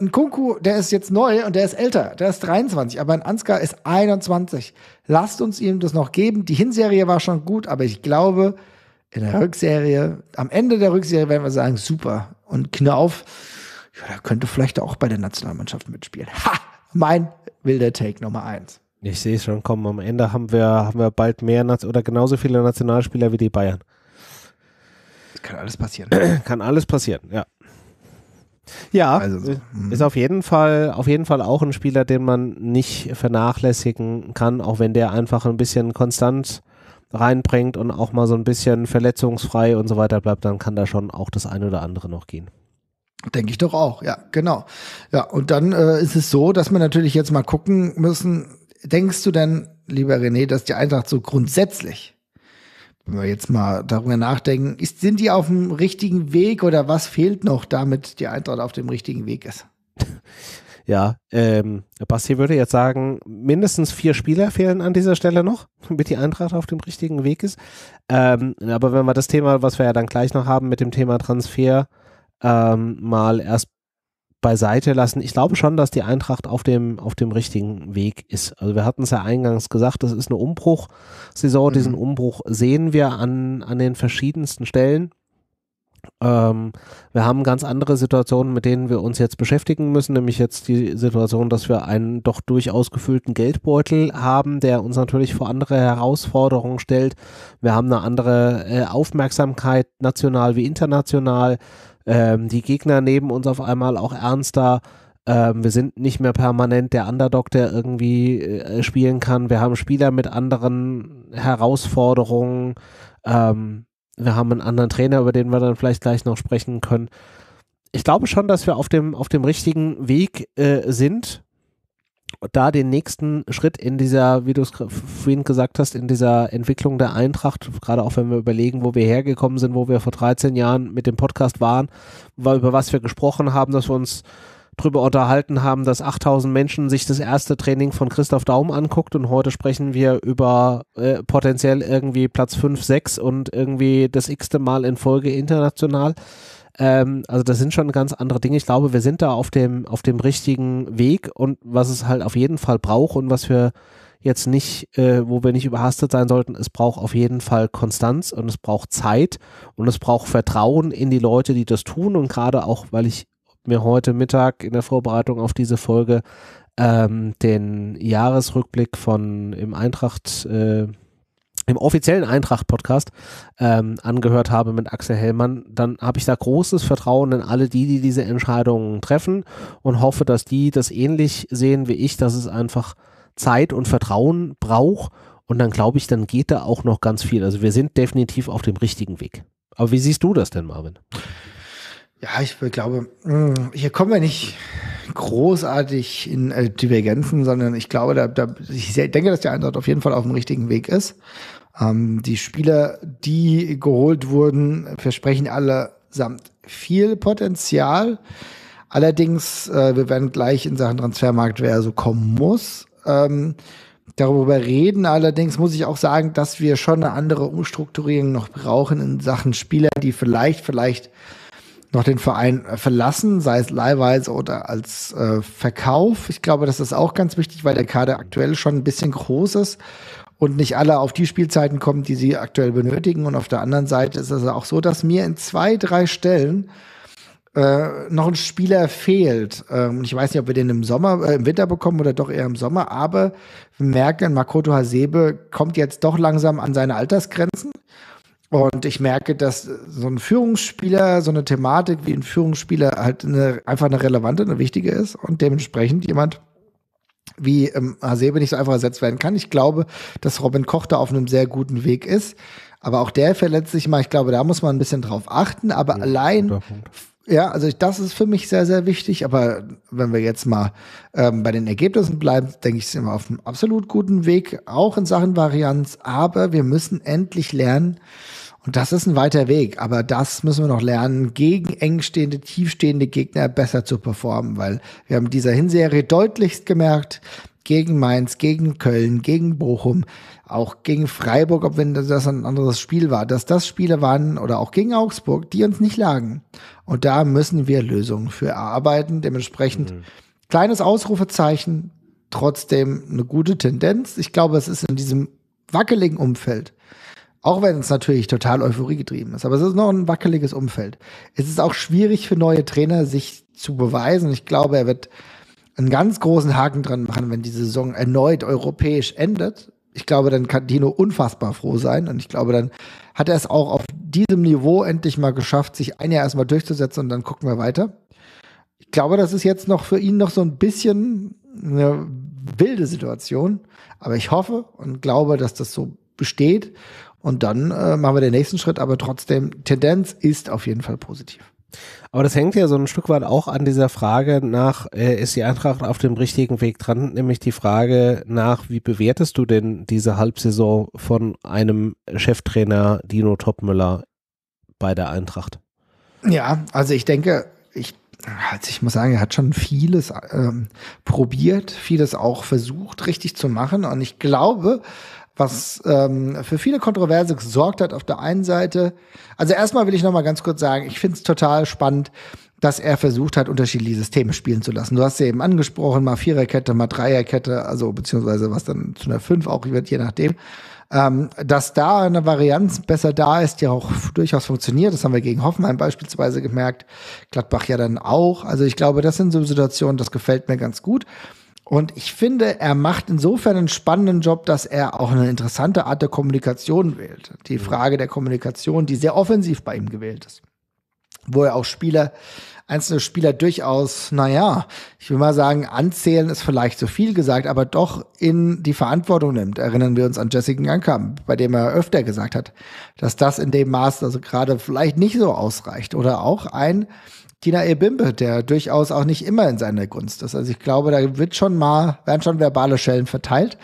B: ein Kunku, der ist jetzt neu und der ist älter. Der ist 23. Aber ein Ansgar ist 21. Lasst uns ihm das noch geben. Die Hinserie war schon gut, aber ich glaube, in der Rückserie, am Ende der Rückserie werden wir sagen, super. Und Knauf, ja, der könnte vielleicht auch bei der Nationalmannschaft mitspielen. Ha! mein wilder Take
A: Nummer 1. Ich sehe es schon kommen. Am Ende haben wir, haben wir bald mehr oder genauso viele Nationalspieler wie die Bayern. Das kann alles passieren. kann alles passieren, ja. Ja, also so. Mhm. ist auf jeden Fall, auf jeden Fall auch ein Spieler, den man nicht vernachlässigen kann, auch wenn der einfach ein bisschen konstant reinbringt und auch mal so ein bisschen verletzungsfrei und so weiter bleibt, dann kann da schon auch das eine oder andere noch gehen.
B: Denke ich doch auch, ja, genau. Ja, und dann äh, ist es so, dass wir natürlich jetzt mal gucken müssen, denkst du denn, lieber René, dass die Eintracht so grundsätzlich, wenn wir jetzt mal darüber nachdenken, ist, sind die auf dem richtigen Weg oder was fehlt noch, damit die Eintracht auf dem richtigen Weg ist?
A: Ja, ähm, Basti würde jetzt sagen, mindestens vier Spieler fehlen an dieser Stelle noch, damit die Eintracht auf dem richtigen Weg ist. Ähm, aber wenn wir das Thema, was wir ja dann gleich noch haben mit dem Thema Transfer, ähm, mal erst beiseite lassen. Ich glaube schon, dass die Eintracht auf dem, auf dem richtigen Weg ist. Also wir hatten es ja eingangs gesagt, das ist eine Umbruchsaison. Mhm. Diesen Umbruch sehen wir an, an den verschiedensten Stellen. Ähm, wir haben ganz andere Situationen, mit denen wir uns jetzt beschäftigen müssen, nämlich jetzt die Situation, dass wir einen doch durchaus gefüllten Geldbeutel haben, der uns natürlich vor andere Herausforderungen stellt. Wir haben eine andere äh, Aufmerksamkeit, national wie international ähm, die Gegner nehmen uns auf einmal auch ernster. Ähm, wir sind nicht mehr permanent der Underdog, der irgendwie äh, spielen kann. Wir haben Spieler mit anderen Herausforderungen. Ähm, wir haben einen anderen Trainer, über den wir dann vielleicht gleich noch sprechen können. Ich glaube schon, dass wir auf dem, auf dem richtigen Weg äh, sind da den nächsten Schritt in dieser, wie du es vorhin gesagt hast, in dieser Entwicklung der Eintracht, gerade auch wenn wir überlegen, wo wir hergekommen sind, wo wir vor 13 Jahren mit dem Podcast waren, über was wir gesprochen haben, dass wir uns drüber unterhalten haben, dass 8000 Menschen sich das erste Training von Christoph Daum anguckt und heute sprechen wir über äh, potenziell irgendwie Platz 5, 6 und irgendwie das x-te Mal in Folge international. Ähm, also das sind schon ganz andere Dinge. Ich glaube, wir sind da auf dem, auf dem richtigen Weg und was es halt auf jeden Fall braucht und was wir jetzt nicht, äh, wo wir nicht überhastet sein sollten, es braucht auf jeden Fall Konstanz und es braucht Zeit und es braucht Vertrauen in die Leute, die das tun und gerade auch, weil ich mir heute Mittag in der Vorbereitung auf diese Folge ähm, den Jahresrückblick von im Eintracht äh, im offiziellen Eintracht-Podcast ähm, angehört habe mit Axel Hellmann, dann habe ich da großes Vertrauen in alle die, die diese Entscheidungen treffen und hoffe, dass die das ähnlich sehen wie ich, dass es einfach Zeit und Vertrauen braucht. Und dann glaube ich, dann geht da auch noch ganz viel. Also wir sind definitiv
B: auf dem richtigen Weg. Aber wie siehst du das denn, Marvin? Ja, ich glaube, hm, hier kommen wir nicht großartig in äh, Divergenzen, sondern ich glaube, da, da, ich denke, dass der Eintracht auf jeden Fall auf dem richtigen Weg ist. Ähm, die Spieler, die geholt wurden, versprechen allesamt viel Potenzial. Allerdings, äh, wir werden gleich in Sachen Transfermarkt, wer so kommen muss, ähm, darüber reden. Allerdings muss ich auch sagen, dass wir schon eine andere Umstrukturierung noch brauchen in Sachen Spieler, die vielleicht, vielleicht noch den Verein äh, verlassen, sei es leihweise oder als äh, Verkauf. Ich glaube, das ist auch ganz wichtig, weil der Kader aktuell schon ein bisschen groß ist und nicht alle auf die Spielzeiten kommen, die sie aktuell benötigen. Und auf der anderen Seite ist es auch so, dass mir in zwei, drei Stellen äh, noch ein Spieler fehlt. Ähm, ich weiß nicht, ob wir den im Sommer, äh, im Winter bekommen oder doch eher im Sommer, aber wir merken, Makoto Hasebe kommt jetzt doch langsam an seine Altersgrenzen und ich merke, dass so ein Führungsspieler, so eine Thematik wie ein Führungsspieler halt eine, einfach eine relevante, eine wichtige ist und dementsprechend jemand wie ähm, Hasebe nicht so einfach ersetzt werden kann. Ich glaube, dass Robin Koch da auf einem sehr guten Weg ist. Aber auch der verletzt sich mal. Ich glaube, da muss man ein bisschen drauf achten. Aber ja, allein ja, also ich, das ist für mich sehr, sehr wichtig. Aber wenn wir jetzt mal ähm, bei den Ergebnissen bleiben, denke ich, sind wir auf einem absolut guten Weg, auch in Sachen Varianz. Aber wir müssen endlich lernen, und das ist ein weiter Weg, aber das müssen wir noch lernen, gegen engstehende, tiefstehende Gegner besser zu performen, weil wir haben in dieser Hinserie deutlichst gemerkt, gegen Mainz, gegen Köln, gegen Bochum, auch gegen Freiburg, ob wenn das ein anderes Spiel war, dass das Spiele waren oder auch gegen Augsburg, die uns nicht lagen. Und da müssen wir Lösungen für erarbeiten. Dementsprechend mhm. kleines Ausrufezeichen, trotzdem eine gute Tendenz. Ich glaube, es ist in diesem wackeligen Umfeld auch wenn es natürlich total Euphorie getrieben ist. Aber es ist noch ein wackeliges Umfeld. Es ist auch schwierig für neue Trainer, sich zu beweisen. Ich glaube, er wird einen ganz großen Haken dran machen, wenn die Saison erneut europäisch endet. Ich glaube, dann kann Dino unfassbar froh sein. Und ich glaube, dann hat er es auch auf diesem Niveau endlich mal geschafft, sich ein Jahr erstmal durchzusetzen und dann gucken wir weiter. Ich glaube, das ist jetzt noch für ihn noch so ein bisschen eine wilde Situation. Aber ich hoffe und glaube, dass das so besteht und dann äh, machen wir den nächsten Schritt, aber trotzdem, Tendenz ist auf jeden Fall positiv. Aber das hängt ja so ein Stück weit
A: auch an dieser Frage nach, äh, ist die Eintracht auf dem richtigen Weg dran? Nämlich die Frage nach, wie bewertest du denn diese Halbsaison von einem Cheftrainer Dino Topmüller bei der Eintracht?
B: Ja, also ich denke, ich, also ich muss sagen, er hat schon vieles ähm, probiert, vieles auch versucht, richtig zu machen. Und ich glaube, was ähm, für viele Kontroverse gesorgt hat. Auf der einen Seite, also erstmal will ich noch mal ganz kurz sagen, ich finde es total spannend, dass er versucht hat, unterschiedliche Systeme spielen zu lassen. Du hast ja eben angesprochen, mal Viererkette, mal Dreierkette, also beziehungsweise was dann zu einer Fünf auch wird, je nachdem. Ähm, dass da eine Varianz besser da ist, die auch durchaus funktioniert. Das haben wir gegen Hoffenheim beispielsweise gemerkt. Gladbach ja dann auch. Also ich glaube, das sind so Situationen, das gefällt mir ganz gut. Und ich finde, er macht insofern einen spannenden Job, dass er auch eine interessante Art der Kommunikation wählt. Die mhm. Frage der Kommunikation, die sehr offensiv bei ihm gewählt ist. Wo er auch Spieler, einzelne Spieler durchaus, naja, ich will mal sagen, anzählen ist vielleicht zu viel gesagt, aber doch in die Verantwortung nimmt. Erinnern wir uns an Jessica Ankamp, bei dem er öfter gesagt hat, dass das in dem Maß, also gerade vielleicht nicht so ausreicht. Oder auch ein Tina Ebimbe, der durchaus auch nicht immer in seiner Gunst ist. Also ich glaube, da wird schon mal, werden schon verbale Schellen verteilt.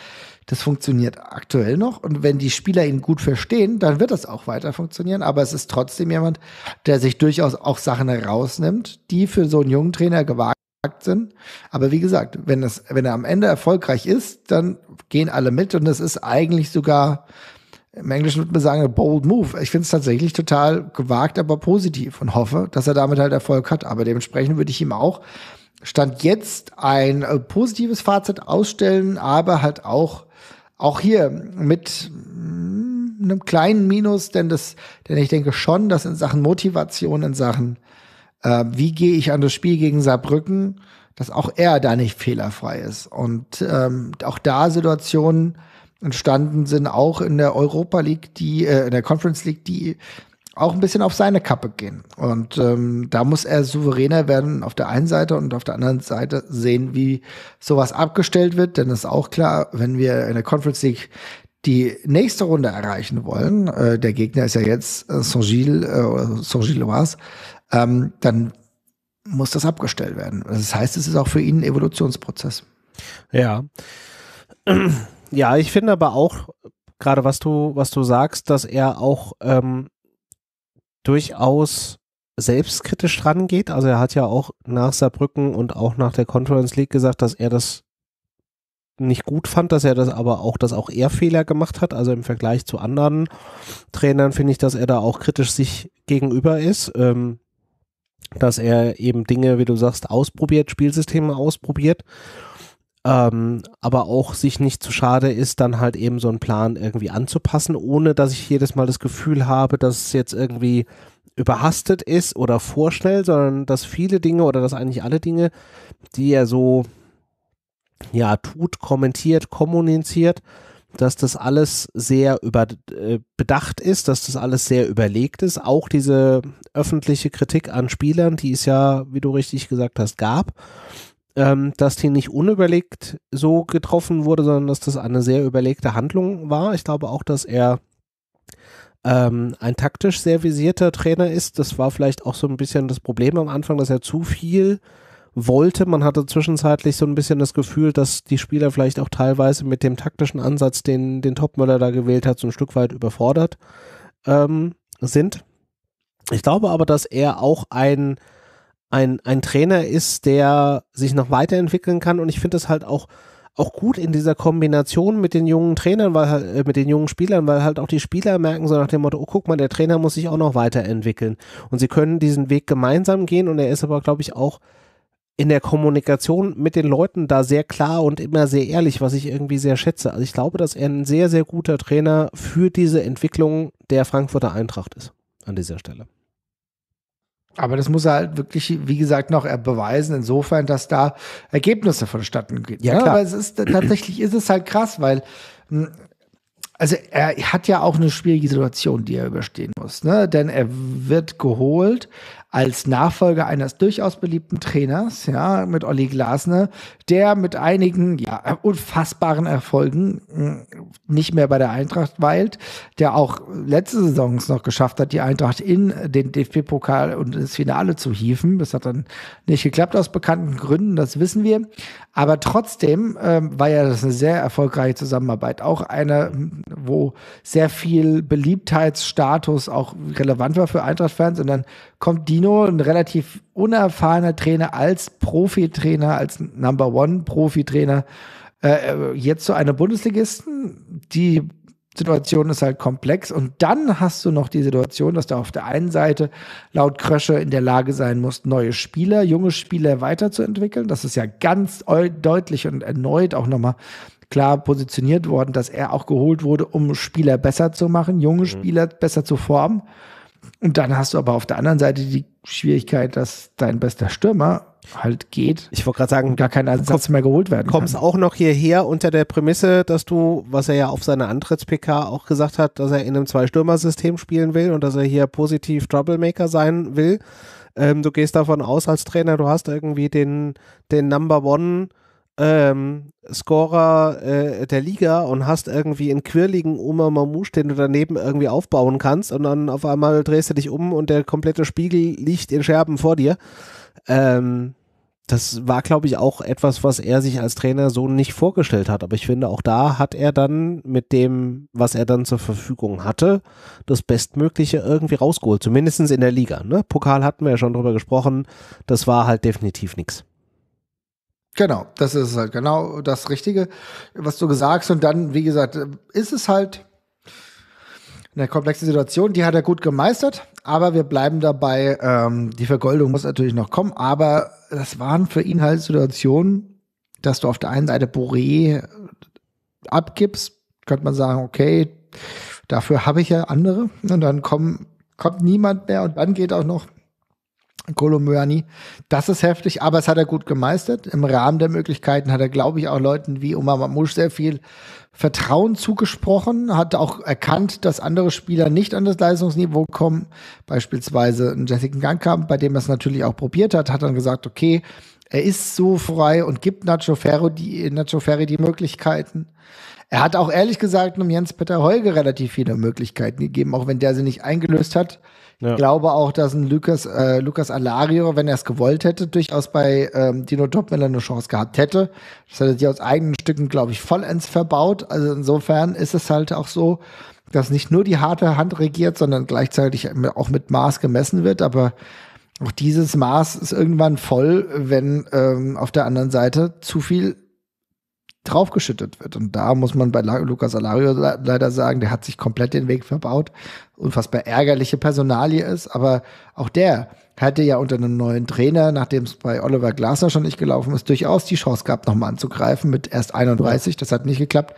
B: Das funktioniert aktuell noch. Und wenn die Spieler ihn gut verstehen, dann wird das auch weiter funktionieren. Aber es ist trotzdem jemand, der sich durchaus auch Sachen herausnimmt, die für so einen jungen Trainer gewagt sind. Aber wie gesagt, wenn, es, wenn er am Ende erfolgreich ist, dann gehen alle mit. Und es ist eigentlich sogar im Englischen würde man sagen, a bold move. Ich finde es tatsächlich total gewagt, aber positiv und hoffe, dass er damit halt Erfolg hat. Aber dementsprechend würde ich ihm auch Stand jetzt ein äh, positives Fazit ausstellen, aber halt auch, auch hier mit mm, einem kleinen Minus, denn das, denn ich denke schon, dass in Sachen Motivation, in Sachen, äh, wie gehe ich an das Spiel gegen Saarbrücken, dass auch er da nicht fehlerfrei ist. Und ähm, auch da Situationen, entstanden sind, auch in der Europa League, die, äh, in der Conference League, die auch ein bisschen auf seine Kappe gehen. Und ähm, da muss er souveräner werden auf der einen Seite und auf der anderen Seite sehen, wie sowas abgestellt wird. Denn ist auch klar, wenn wir in der Conference League die nächste Runde erreichen wollen, äh, der Gegner ist ja jetzt äh, Saint-Gilles äh, oder saint ähm, dann muss das abgestellt werden. Das heißt, es ist auch für ihn ein Evolutionsprozess. Ja.
A: Ja, ich finde aber auch, gerade was du, was du sagst, dass er auch ähm, durchaus selbstkritisch rangeht. Also er hat ja auch nach Saarbrücken und auch nach der Conference League gesagt, dass er das nicht gut fand, dass er das aber auch, dass auch er Fehler gemacht hat. Also im Vergleich zu anderen Trainern finde ich, dass er da auch kritisch sich gegenüber ist. Ähm, dass er eben Dinge, wie du sagst, ausprobiert, Spielsysteme ausprobiert ähm, aber auch sich nicht zu schade ist, dann halt eben so einen Plan irgendwie anzupassen, ohne dass ich jedes Mal das Gefühl habe, dass es jetzt irgendwie überhastet ist oder vorschnell, sondern dass viele Dinge oder dass eigentlich alle Dinge, die er so ja tut, kommentiert, kommuniziert, dass das alles sehr über, äh, bedacht ist, dass das alles sehr überlegt ist. Auch diese öffentliche Kritik an Spielern, die es ja, wie du richtig gesagt hast, gab ähm, dass die nicht unüberlegt so getroffen wurde, sondern dass das eine sehr überlegte Handlung war. Ich glaube auch, dass er ähm, ein taktisch sehr visierter Trainer ist. Das war vielleicht auch so ein bisschen das Problem am Anfang, dass er zu viel wollte. Man hatte zwischenzeitlich so ein bisschen das Gefühl, dass die Spieler vielleicht auch teilweise mit dem taktischen Ansatz, den, den Topmöller da gewählt hat, so ein Stück weit überfordert ähm, sind. Ich glaube aber, dass er auch ein ein, ein Trainer ist, der sich noch weiterentwickeln kann. Und ich finde es halt auch, auch gut in dieser Kombination mit den jungen Trainern, weil äh, mit den jungen Spielern, weil halt auch die Spieler merken so nach dem Motto, oh guck mal, der Trainer muss sich auch noch weiterentwickeln. Und sie können diesen Weg gemeinsam gehen und er ist aber, glaube ich, auch in der Kommunikation mit den Leuten da sehr klar und immer sehr ehrlich, was ich irgendwie sehr schätze. Also ich glaube, dass er ein sehr, sehr guter Trainer für diese Entwicklung der Frankfurter
B: Eintracht ist an dieser Stelle. Aber das muss er halt wirklich, wie gesagt, noch beweisen, insofern, dass da Ergebnisse vonstatten gehen. Ja, ne? klar. Aber es ist tatsächlich ist es halt krass, weil hm, also er hat ja auch eine schwierige Situation, die er überstehen muss, ne? Denn er wird geholt als Nachfolger eines durchaus beliebten Trainers, ja, mit Olli Glasner, der mit einigen ja unfassbaren Erfolgen hm, nicht mehr bei der Eintracht weilt, der auch letzte Saison es noch geschafft hat, die Eintracht in den DFB-Pokal und ins Finale zu hieven. Das hat dann nicht geklappt aus bekannten Gründen, das wissen wir. Aber trotzdem ähm, war ja das eine sehr erfolgreiche Zusammenarbeit. Auch eine, wo sehr viel Beliebtheitsstatus auch relevant war für Eintracht-Fans. Und dann kommt Dino, ein relativ unerfahrener Trainer, als Profitrainer, als Number One-Profitrainer, äh, äh, jetzt so eine Bundesligisten, die Situation ist halt komplex. Und dann hast du noch die Situation, dass du auf der einen Seite laut Krösche in der Lage sein musst, neue Spieler, junge Spieler weiterzuentwickeln. Das ist ja ganz deutlich und erneut auch nochmal klar positioniert worden, dass er auch geholt wurde, um Spieler besser zu machen, junge mhm. Spieler besser zu formen. Und dann hast du aber auf der anderen Seite die Schwierigkeit, dass dein bester Stürmer halt geht. Ich wollte gerade sagen, gar kein Ersatz mehr geholt werden. Kommst kann. auch noch hierher unter der Prämisse,
A: dass du, was er ja auf seiner Antritts-PK auch gesagt hat, dass er in einem Zwei-Stürmer-System spielen will und dass er hier positiv Troublemaker sein will. Ähm, du gehst davon aus als Trainer, du hast irgendwie den, den Number One ähm, Scorer äh, der Liga und hast irgendwie einen quirligen Oma Mamouche, den du daneben irgendwie aufbauen kannst und dann auf einmal drehst du dich um und der komplette Spiegel liegt in Scherben vor dir. Ähm, das war, glaube ich, auch etwas, was er sich als Trainer so nicht vorgestellt hat. Aber ich finde, auch da hat er dann mit dem, was er dann zur Verfügung hatte, das Bestmögliche irgendwie rausgeholt. Zumindest in der Liga. Ne? Pokal hatten wir ja schon drüber gesprochen. Das war halt definitiv
B: nichts. Genau, das ist halt genau das Richtige, was du gesagt hast. Und dann, wie gesagt, ist es halt eine komplexe Situation. Die hat er gut gemeistert, aber wir bleiben dabei. Ähm, die Vergoldung muss natürlich noch kommen, aber das waren für ihn halt Situationen, dass du auf der einen Seite Boré abgibst, könnte man sagen, okay, dafür habe ich ja andere. Und dann kommen, kommt niemand mehr und dann geht auch noch Kolomöani. Das ist heftig, aber es hat er gut gemeistert. Im Rahmen der Möglichkeiten hat er, glaube ich, auch Leuten wie Omar Mamouche sehr viel Vertrauen zugesprochen, hat auch erkannt, dass andere Spieler nicht an das Leistungsniveau kommen. Beispielsweise ein Jessica Gangkamp, bei dem er es natürlich auch probiert hat, hat dann gesagt, okay, er ist so frei und gibt Nacho Ferro die, Nacho Ferri die Möglichkeiten. Er hat auch ehrlich gesagt einem Jens-Peter Heuge relativ viele Möglichkeiten gegeben, auch wenn der sie nicht eingelöst hat. Ja. glaube auch, dass ein Lucas, äh, Lucas Alario, wenn er es gewollt hätte, durchaus bei ähm, Dino Topmiller eine Chance gehabt hätte. Das hätte sie aus eigenen Stücken, glaube ich, vollends verbaut. Also insofern ist es halt auch so, dass nicht nur die harte Hand regiert, sondern gleichzeitig auch mit Maß gemessen wird. Aber auch dieses Maß ist irgendwann voll, wenn ähm, auf der anderen Seite zu viel draufgeschüttet wird. Und da muss man bei Lucas Alario leider sagen, der hat sich komplett den Weg verbaut. Unfassbar ärgerliche Personalie ist, aber auch der hätte ja unter einem neuen Trainer, nachdem es bei Oliver Glasner schon nicht gelaufen ist, durchaus die Chance gehabt, nochmal anzugreifen mit erst 31. Das hat nicht geklappt.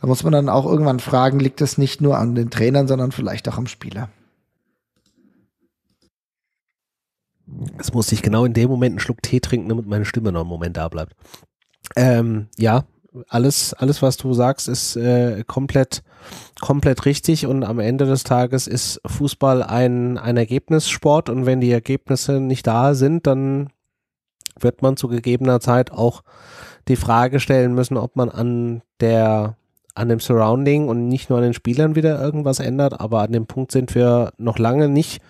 B: Da muss man dann auch irgendwann fragen, liegt es nicht nur an den Trainern, sondern vielleicht auch am Spieler.
A: Es musste ich genau in dem Moment einen Schluck Tee trinken, damit meine Stimme noch einen Moment da bleibt. Ähm, ja, alles, alles, was du sagst, ist äh, komplett, komplett richtig und am Ende des Tages ist Fußball ein, ein Ergebnissport und wenn die Ergebnisse nicht da sind, dann wird man zu gegebener Zeit auch die Frage stellen müssen, ob man an der an dem Surrounding und nicht nur an den Spielern wieder irgendwas ändert, aber an dem Punkt sind wir noch lange nicht.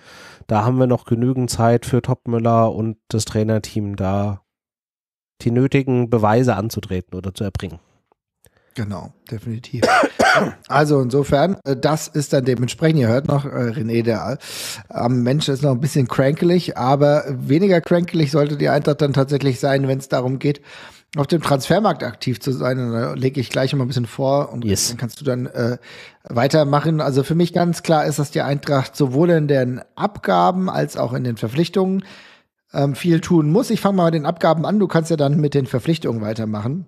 A: Da haben wir noch genügend Zeit für Topmüller und das Trainerteam.
B: Da die nötigen Beweise anzutreten oder zu erbringen. Genau, definitiv. Also insofern, äh, das ist dann dementsprechend, ihr hört noch äh, René der äh, am Mensch ist noch ein bisschen crankelig, aber weniger crankelig sollte die Eintracht dann tatsächlich sein, wenn es darum geht, auf dem Transfermarkt aktiv zu sein. Und da lege ich gleich mal ein bisschen vor und yes. dann kannst du dann äh, weitermachen. Also für mich ganz klar ist, dass die Eintracht sowohl in den Abgaben als auch in den Verpflichtungen ähm, viel tun muss. Ich fange mal mit den Abgaben an. Du kannst ja dann mit den Verpflichtungen weitermachen.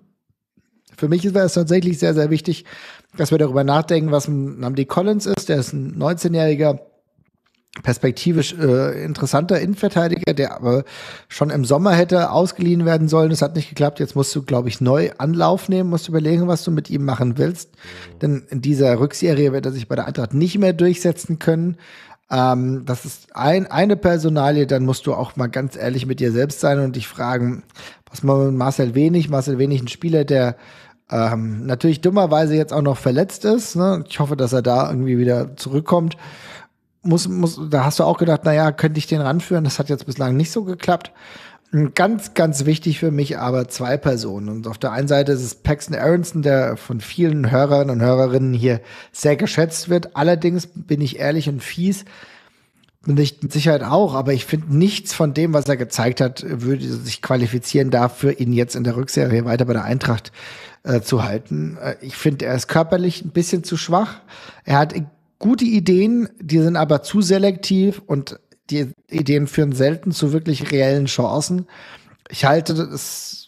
B: Für mich wäre es tatsächlich sehr, sehr wichtig, dass wir darüber nachdenken, was ein Namdi Collins ist. Der ist ein 19-jähriger perspektivisch äh, interessanter Innenverteidiger, der aber schon im Sommer hätte ausgeliehen werden sollen. Das hat nicht geklappt. Jetzt musst du, glaube ich, neu Anlauf nehmen, musst überlegen, was du mit ihm machen willst. Denn in dieser Rückserie wird er sich bei der Eintracht nicht mehr durchsetzen können. Ähm, das ist ein, eine Personalie, dann musst du auch mal ganz ehrlich mit dir selbst sein und dich fragen, was man mit Marcel Wenig, Marcel Wenig, ein Spieler, der ähm, natürlich dummerweise jetzt auch noch verletzt ist. Ne? Ich hoffe, dass er da irgendwie wieder zurückkommt. Muss, muss, da hast du auch gedacht, naja, könnte ich den ranführen? Das hat jetzt bislang nicht so geklappt. Ganz, ganz wichtig für mich aber zwei Personen. Und auf der einen Seite ist es Paxton Aronson, der von vielen Hörern und Hörerinnen hier sehr geschätzt wird. Allerdings bin ich ehrlich und fies. Bin ich mit Sicherheit auch, aber ich finde nichts von dem, was er gezeigt hat, würde sich qualifizieren dafür, ihn jetzt in der Rückserie weiter bei der Eintracht äh, zu halten. Äh, ich finde, er ist körperlich ein bisschen zu schwach. Er hat gute Ideen, die sind aber zu selektiv und die Ideen führen selten zu wirklich reellen Chancen. Ich halte es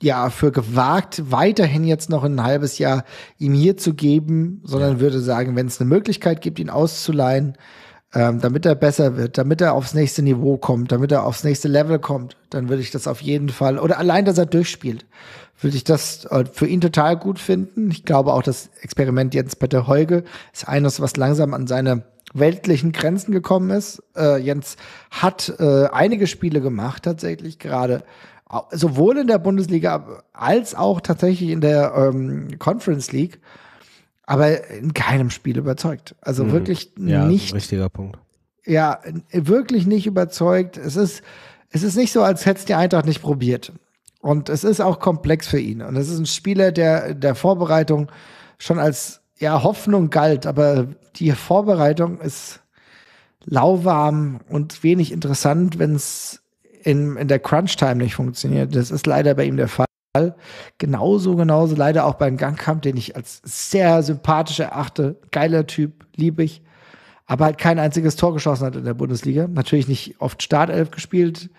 B: ja für gewagt, weiterhin jetzt noch ein halbes Jahr ihm hier zu geben, sondern ja. würde sagen, wenn es eine Möglichkeit gibt, ihn auszuleihen, ähm, damit er besser wird, damit er aufs nächste Niveau kommt, damit er aufs nächste Level kommt, dann würde ich das auf jeden Fall, oder allein, dass er durchspielt, würde ich das äh, für ihn total gut finden. Ich glaube auch, das Experiment Jens-Peter Heuge ist eines, was langsam an seine weltlichen Grenzen gekommen ist. Äh, Jens hat äh, einige Spiele gemacht, tatsächlich gerade sowohl in der Bundesliga als auch tatsächlich in der ähm, Conference League, aber in keinem Spiel überzeugt. Also mhm. wirklich ja, nicht.
A: Richtiger Punkt.
B: Ja, wirklich nicht überzeugt. Es ist, es ist nicht so, als hätte es die Eintracht nicht probiert. Und es ist auch komplex für ihn. Und es ist ein Spieler, der der Vorbereitung schon als ja, Hoffnung galt, aber die Vorbereitung ist lauwarm und wenig interessant, wenn es in, in der Crunch-Time nicht funktioniert. Das ist leider bei ihm der Fall. Genauso, genauso leider auch beim Gangkampf, den ich als sehr sympathisch erachte. Geiler Typ, liebe ich. Aber halt kein einziges Tor geschossen hat in der Bundesliga. Natürlich nicht oft Startelf gespielt,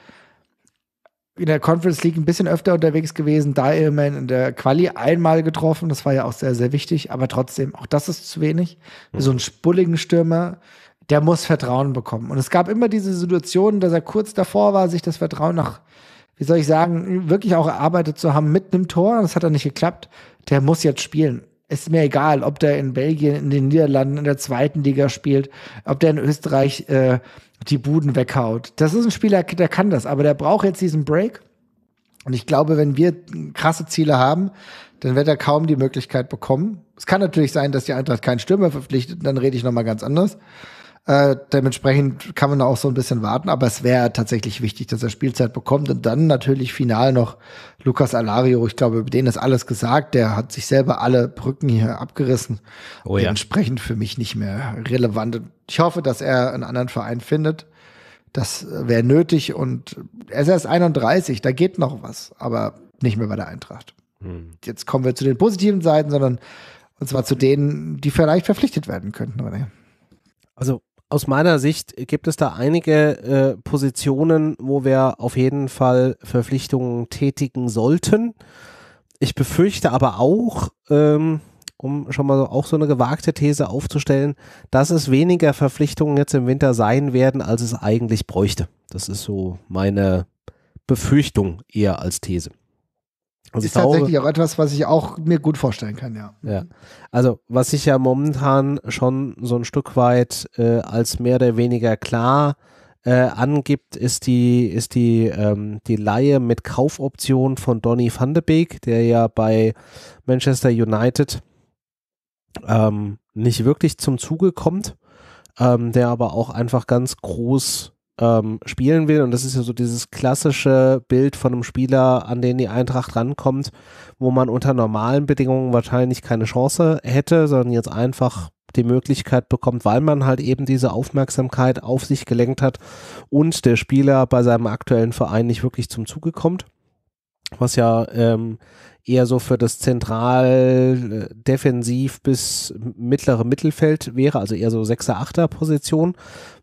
B: in der Conference League ein bisschen öfter unterwegs gewesen, da immerhin in der Quali einmal getroffen, das war ja auch sehr, sehr wichtig, aber trotzdem, auch das ist zu wenig. Mhm. So ein spulligen Stürmer, der muss Vertrauen bekommen. Und es gab immer diese Situation, dass er kurz davor war, sich das Vertrauen nach, wie soll ich sagen, wirklich auch erarbeitet zu haben mit einem Tor, das hat dann nicht geklappt, der muss jetzt spielen ist mir egal, ob der in Belgien, in den Niederlanden, in der zweiten Liga spielt, ob der in Österreich äh, die Buden weghaut. Das ist ein Spieler, der kann das, aber der braucht jetzt diesen Break. Und ich glaube, wenn wir krasse Ziele haben, dann wird er kaum die Möglichkeit bekommen. Es kann natürlich sein, dass die Eintracht keinen Stürmer verpflichtet, dann rede ich nochmal ganz anders. Äh, dementsprechend kann man auch so ein bisschen warten, aber es wäre tatsächlich wichtig, dass er Spielzeit bekommt und dann natürlich final noch Lukas Alario. Ich glaube, über den ist alles gesagt. Der hat sich selber alle Brücken hier abgerissen. Oh, ja. Dementsprechend für mich nicht mehr relevant. Ich hoffe, dass er einen anderen Verein findet. Das wäre nötig und er ist erst 31, da geht noch was, aber nicht mehr bei der Eintracht. Hm. Jetzt kommen wir zu den positiven Seiten, sondern und zwar zu denen, die vielleicht verpflichtet werden könnten, René. Also aus
A: meiner Sicht gibt es da einige äh, Positionen, wo wir auf jeden Fall Verpflichtungen tätigen sollten. Ich befürchte aber auch, ähm, um schon mal auch so eine gewagte These aufzustellen, dass es weniger Verpflichtungen jetzt im Winter sein werden, als es eigentlich bräuchte. Das ist so meine Befürchtung eher als These. Also ist saure, tatsächlich
B: auch etwas, was ich auch mir gut vorstellen kann, ja.
A: ja. Also, was sich ja momentan schon so ein Stück weit äh, als mehr oder weniger klar äh, angibt, ist die, ist die, ähm, die Laie mit Kaufoption von Donny van de Beek, der ja bei Manchester United ähm, nicht wirklich zum Zuge kommt, ähm, der aber auch einfach ganz groß ähm, spielen will. Und das ist ja so dieses klassische Bild von einem Spieler, an den die Eintracht rankommt, wo man unter normalen Bedingungen wahrscheinlich keine Chance hätte, sondern jetzt einfach die Möglichkeit bekommt, weil man halt eben diese Aufmerksamkeit auf sich gelenkt hat und der Spieler bei seinem aktuellen Verein nicht wirklich zum Zuge kommt, was ja ähm, eher so für das zentral äh, defensiv bis mittlere Mittelfeld wäre, also eher so 6er, 8er Position,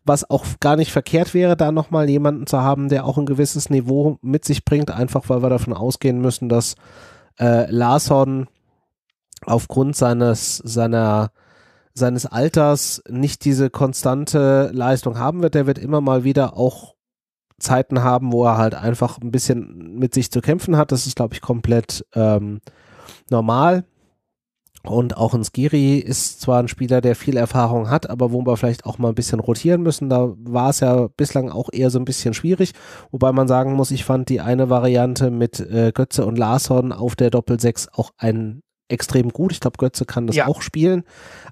A: was auch gar nicht verkehrt wäre, da nochmal jemanden zu haben, der auch ein gewisses Niveau mit sich bringt, einfach weil wir davon ausgehen müssen, dass äh, Larson aufgrund seines, seiner, seines Alters nicht diese konstante Leistung haben wird. Der wird immer mal wieder auch Zeiten haben, wo er halt einfach ein bisschen mit sich zu kämpfen hat. Das ist, glaube ich, komplett ähm, normal. Und auch ein Skiri ist zwar ein Spieler, der viel Erfahrung hat, aber wo wir vielleicht auch mal ein bisschen rotieren müssen. Da war es ja bislang auch eher so ein bisschen schwierig. Wobei man sagen muss, ich fand die eine Variante mit äh, Götze und Larsson auf der Doppel-6 auch ein extrem gut. Ich glaube, Götze kann das ja. auch spielen.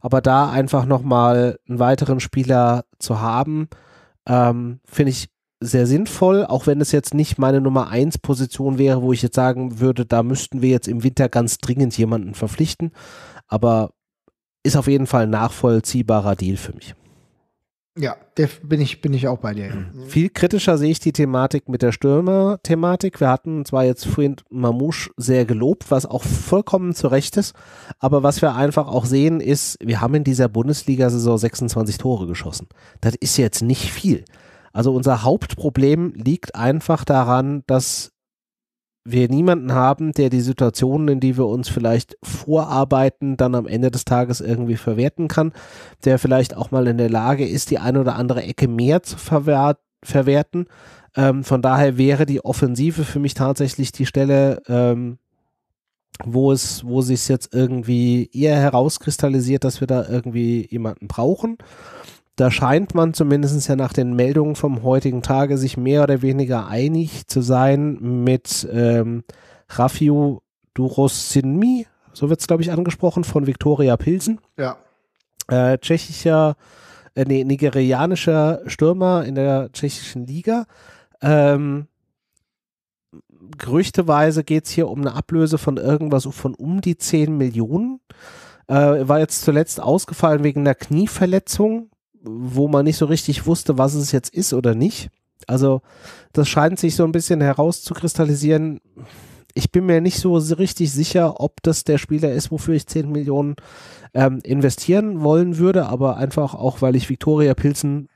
A: Aber da einfach nochmal einen weiteren Spieler zu haben, ähm, finde ich sehr sinnvoll, auch wenn es jetzt nicht meine Nummer 1 Position wäre, wo ich jetzt sagen würde, da müssten wir jetzt im Winter ganz dringend jemanden verpflichten, aber ist auf jeden Fall ein nachvollziehbarer Deal für mich.
B: Ja, bin ich, bin ich auch bei dir. Mhm.
A: Viel kritischer sehe ich die Thematik mit der Stürmer-Thematik. Wir hatten zwar jetzt vorhin Mamouche sehr gelobt, was auch vollkommen zu Recht ist, aber was wir einfach auch sehen ist, wir haben in dieser Bundesliga-Saison 26 Tore geschossen. Das ist jetzt nicht viel. Also unser Hauptproblem liegt einfach daran, dass wir niemanden haben, der die Situationen, in die wir uns vielleicht vorarbeiten, dann am Ende des Tages irgendwie verwerten kann, der vielleicht auch mal in der Lage ist, die eine oder andere Ecke mehr zu verwer verwerten. Ähm, von daher wäre die Offensive für mich tatsächlich die Stelle, ähm, wo es, wo sich jetzt irgendwie eher herauskristallisiert, dass wir da irgendwie jemanden brauchen. Da scheint man zumindest ja nach den Meldungen vom heutigen Tage sich mehr oder weniger einig zu sein mit ähm, Rafio Durosinmi, so wird es, glaube ich, angesprochen, von Viktoria Pilsen. Ja. Äh, tschechischer, äh, nee, nigerianischer Stürmer in der tschechischen Liga. Ähm, gerüchteweise geht es hier um eine Ablöse von irgendwas von um die 10 Millionen. Äh, war jetzt zuletzt ausgefallen wegen einer Knieverletzung wo man nicht so richtig wusste, was es jetzt ist oder nicht. Also das scheint sich so ein bisschen herauszukristallisieren. Ich bin mir nicht so richtig sicher, ob das der Spieler ist, wofür ich 10 Millionen ähm, investieren wollen würde, aber einfach auch, weil ich Viktoria Pilsen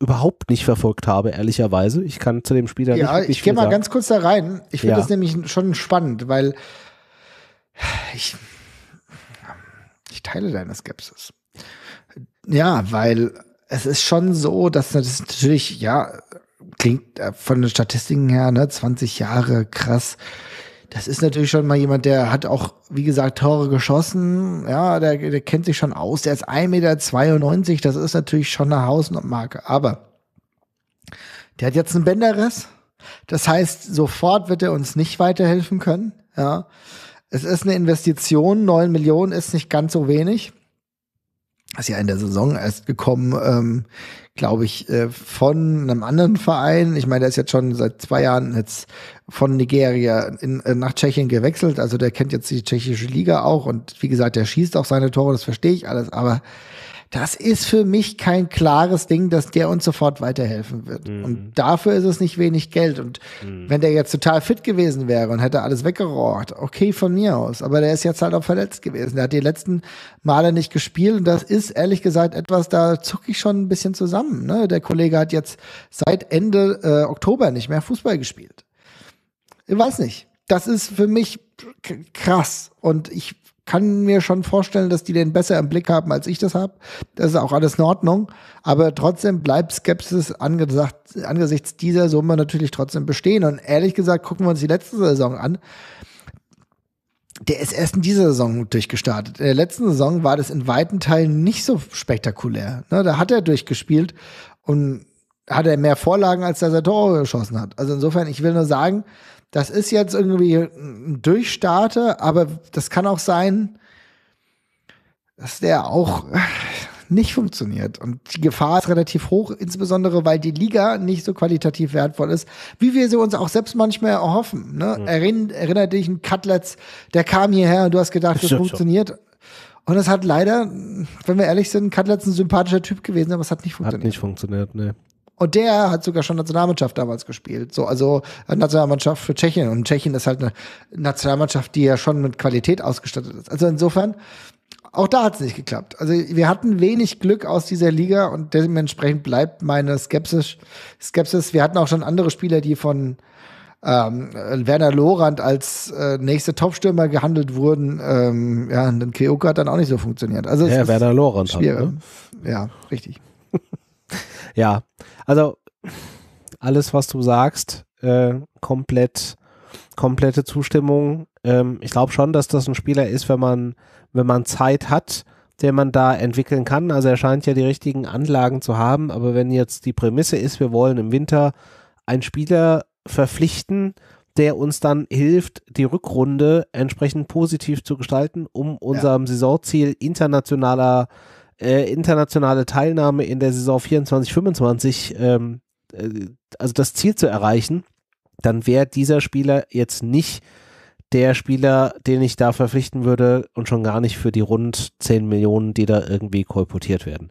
A: überhaupt nicht verfolgt habe, ehrlicherweise. Ich kann zu dem Spieler ja, nicht. Ja, ich gehe mal sagen. ganz
B: kurz da rein. Ich finde ja. das nämlich schon spannend, weil ich, ich teile deine Skepsis. Ja, weil es ist schon so, dass das natürlich, ja, klingt äh, von den Statistiken her, ne, 20 Jahre, krass. Das ist natürlich schon mal jemand, der hat auch, wie gesagt, Tore geschossen. Ja, der, der kennt sich schon aus. Der ist 1,92 Meter. Das ist natürlich schon eine Hausmarke. Aber der hat jetzt einen Bänderriss. Das heißt, sofort wird er uns nicht weiterhelfen können. Ja. Es ist eine Investition. 9 Millionen ist nicht ganz so wenig ist ja in der Saison erst gekommen, ähm, glaube ich, äh, von einem anderen Verein. Ich meine, der ist jetzt schon seit zwei Jahren jetzt von Nigeria in, äh, nach Tschechien gewechselt. Also der kennt jetzt die tschechische Liga auch und wie gesagt, der schießt auch seine Tore, das verstehe ich alles, aber das ist für mich kein klares Ding, dass der uns sofort weiterhelfen wird. Mhm. Und dafür ist es nicht wenig Geld. Und mhm. wenn der jetzt total fit gewesen wäre und hätte alles weggerohrt, okay, von mir aus. Aber der ist jetzt halt auch verletzt gewesen. Der hat die letzten Male nicht gespielt. Und das ist ehrlich gesagt etwas, da zucke ich schon ein bisschen zusammen. Ne? Der Kollege hat jetzt seit Ende äh, Oktober nicht mehr Fußball gespielt. Ich weiß nicht. Das ist für mich krass. Und ich kann mir schon vorstellen, dass die den besser im Blick haben, als ich das habe. Das ist auch alles in Ordnung. Aber trotzdem bleibt Skepsis angesagt, angesichts dieser Summe natürlich trotzdem bestehen. Und ehrlich gesagt, gucken wir uns die letzte Saison an. Der ist erst in dieser Saison durchgestartet. In der letzten Saison war das in weiten Teilen nicht so spektakulär. Ne, da hat er durchgespielt und hat er mehr Vorlagen, als dass er Tore geschossen hat. Also insofern, ich will nur sagen, das ist jetzt irgendwie ein Durchstarter, aber das kann auch sein, dass der auch nicht funktioniert. Und die Gefahr ist relativ hoch, insbesondere weil die Liga nicht so qualitativ wertvoll ist, wie wir sie uns auch selbst manchmal erhoffen. Ne? Mhm. Erinn, erinnert dich an Cutlets, der kam hierher und du hast gedacht, das, das funktioniert. So. Und es hat leider, wenn wir ehrlich sind, Cutlets ein sympathischer Typ gewesen, aber es hat nicht funktioniert. Hat nicht funktioniert, ne. Und der hat sogar schon Nationalmannschaft damals gespielt. So, also äh, Nationalmannschaft für Tschechien. Und Tschechien ist halt eine Nationalmannschaft, die ja schon mit Qualität ausgestattet ist. Also insofern, auch da hat es nicht geklappt. Also wir hatten wenig Glück aus dieser Liga und dementsprechend bleibt meine Skepsis. Skepsis. Wir hatten auch schon andere Spieler, die von ähm, Werner Lorand als äh, nächster Topstürmer gehandelt wurden. Ähm, ja, und Keoka hat dann auch nicht so funktioniert. Also ja, Werner Lorand. Halt, ne? Schwierig. Hat, ne? Ja, richtig.
A: ja, also alles, was du sagst, äh, komplett, komplette Zustimmung. Ähm, ich glaube schon, dass das ein Spieler ist, wenn man, wenn man Zeit hat, der man da entwickeln kann. Also er scheint ja die richtigen Anlagen zu haben, aber wenn jetzt die Prämisse ist, wir wollen im Winter einen Spieler verpflichten, der uns dann hilft, die Rückrunde entsprechend positiv zu gestalten, um unserem ja. Saisonziel internationaler äh, äh, internationale Teilnahme in der Saison 24-25, ähm, äh, also das Ziel zu erreichen, dann wäre dieser Spieler jetzt nicht der Spieler, den ich da verpflichten würde und schon gar nicht für die rund
B: 10 Millionen, die da irgendwie kolportiert werden.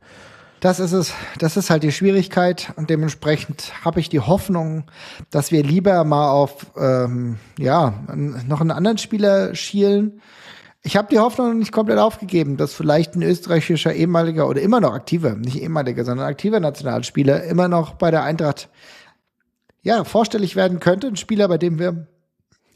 B: Das ist es. Das ist halt die Schwierigkeit und dementsprechend habe ich die Hoffnung, dass wir lieber mal auf ähm, ja noch einen anderen Spieler schielen, ich habe die Hoffnung nicht komplett aufgegeben, dass vielleicht ein österreichischer ehemaliger oder immer noch aktiver, nicht ehemaliger, sondern aktiver Nationalspieler immer noch bei der Eintracht ja, vorstellig werden könnte. Ein Spieler, bei dem wir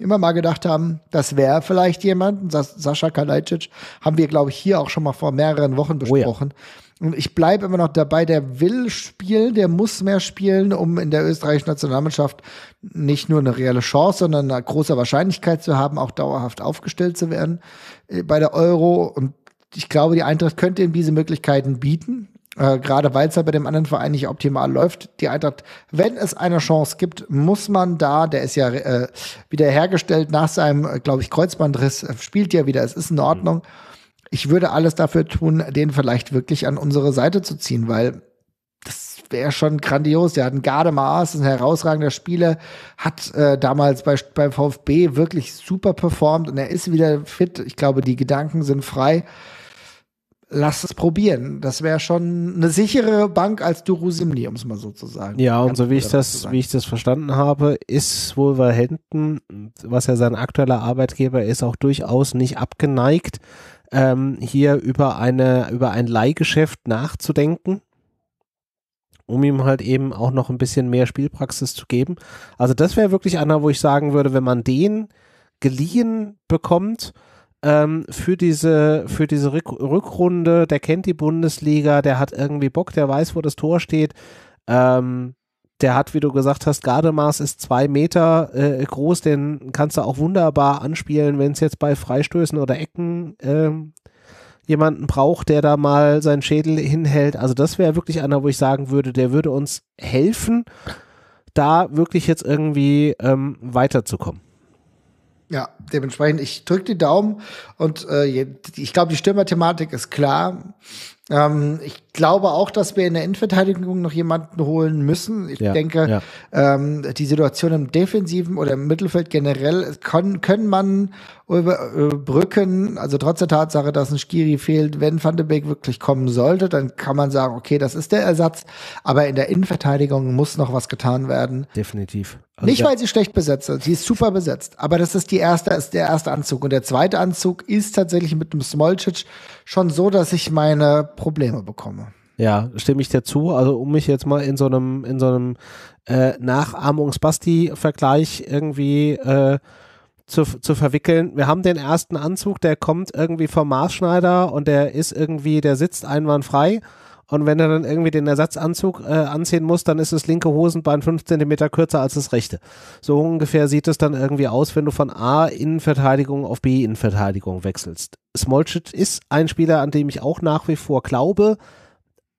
B: immer mal gedacht haben, das wäre vielleicht jemand. Sascha Kalajdzic haben wir, glaube ich, hier auch schon mal vor mehreren Wochen besprochen. Oh ja. Und ich bleibe immer noch dabei, der will spielen, der muss mehr spielen, um in der österreichischen Nationalmannschaft nicht nur eine reelle Chance, sondern eine große Wahrscheinlichkeit zu haben, auch dauerhaft aufgestellt zu werden äh, bei der Euro. Und ich glaube, die Eintracht könnte ihm diese Möglichkeiten bieten. Äh, gerade weil es ja bei dem anderen Verein nicht optimal läuft. Die Eintracht, wenn es eine Chance gibt, muss man da, der ist ja äh, wieder hergestellt nach seinem, äh, glaube ich, Kreuzbandriss, äh, spielt ja wieder, es ist in mhm. Ordnung. Mhm. Ich würde alles dafür tun, den vielleicht wirklich an unsere Seite zu ziehen, weil das wäre schon grandios. Der hat einen Gardemaß, ein herausragender Spieler, hat äh, damals bei, beim VfB wirklich super performt und er ist wieder fit. Ich glaube, die Gedanken sind frei lass es probieren. Das wäre schon eine sichere Bank als Duru Simli, um es mal so zu sagen. Ja, und so wie ich das,
A: wie ich das verstanden habe, ist Wolverhampton, was ja sein aktueller Arbeitgeber ist, auch durchaus nicht abgeneigt, ähm, hier über eine, über ein Leihgeschäft nachzudenken. Um ihm halt eben auch noch ein bisschen mehr Spielpraxis zu geben. Also, das wäre wirklich einer, wo ich sagen würde, wenn man den geliehen bekommt, ähm, für diese, für diese Rück Rückrunde, der kennt die Bundesliga, der hat irgendwie Bock, der weiß, wo das Tor steht. Ähm, der hat, wie du gesagt hast, Gardemaß ist zwei Meter äh, groß, den kannst du auch wunderbar anspielen, wenn es jetzt bei Freistößen oder Ecken ähm, jemanden braucht, der da mal seinen Schädel hinhält. Also das wäre wirklich einer, wo ich sagen würde, der würde uns helfen, da wirklich jetzt irgendwie ähm, weiterzukommen.
B: Ja, dementsprechend, ich drücke die Daumen und äh, ich glaube, die Stürmerthematik ist klar. Ähm, ich glaube auch, dass wir in der Innenverteidigung noch jemanden holen müssen. Ich ja, denke, ja. Ähm, die Situation im Defensiven oder im Mittelfeld generell kann, können man überbrücken. Also trotz der Tatsache, dass ein Skiri fehlt, wenn Van de Beek wirklich kommen sollte, dann kann man sagen, okay, das ist der Ersatz. Aber in der Innenverteidigung muss noch was getan werden. Definitiv. Also Nicht, weil sie schlecht besetzt ist. Sie ist super besetzt. Aber das ist die erste erste ist der erste Anzug. Und der zweite Anzug ist tatsächlich mit dem Smolcic schon so, dass ich meine Probleme bekomme.
A: Ja, stimme ich dir zu. Also um mich jetzt mal in so einem, in so einem äh, Nachahmungs-Basti-Vergleich irgendwie äh, zu, zu verwickeln. Wir haben den ersten Anzug, der kommt irgendwie vom Maßschneider und der ist irgendwie, der sitzt einwandfrei und wenn er dann irgendwie den Ersatzanzug äh, anziehen muss, dann ist das linke Hosenbein fünf Zentimeter kürzer als das rechte. So ungefähr sieht es dann irgendwie aus, wenn du von A Innenverteidigung auf B Innenverteidigung wechselst. Smolchit ist ein Spieler, an dem ich auch nach wie vor glaube,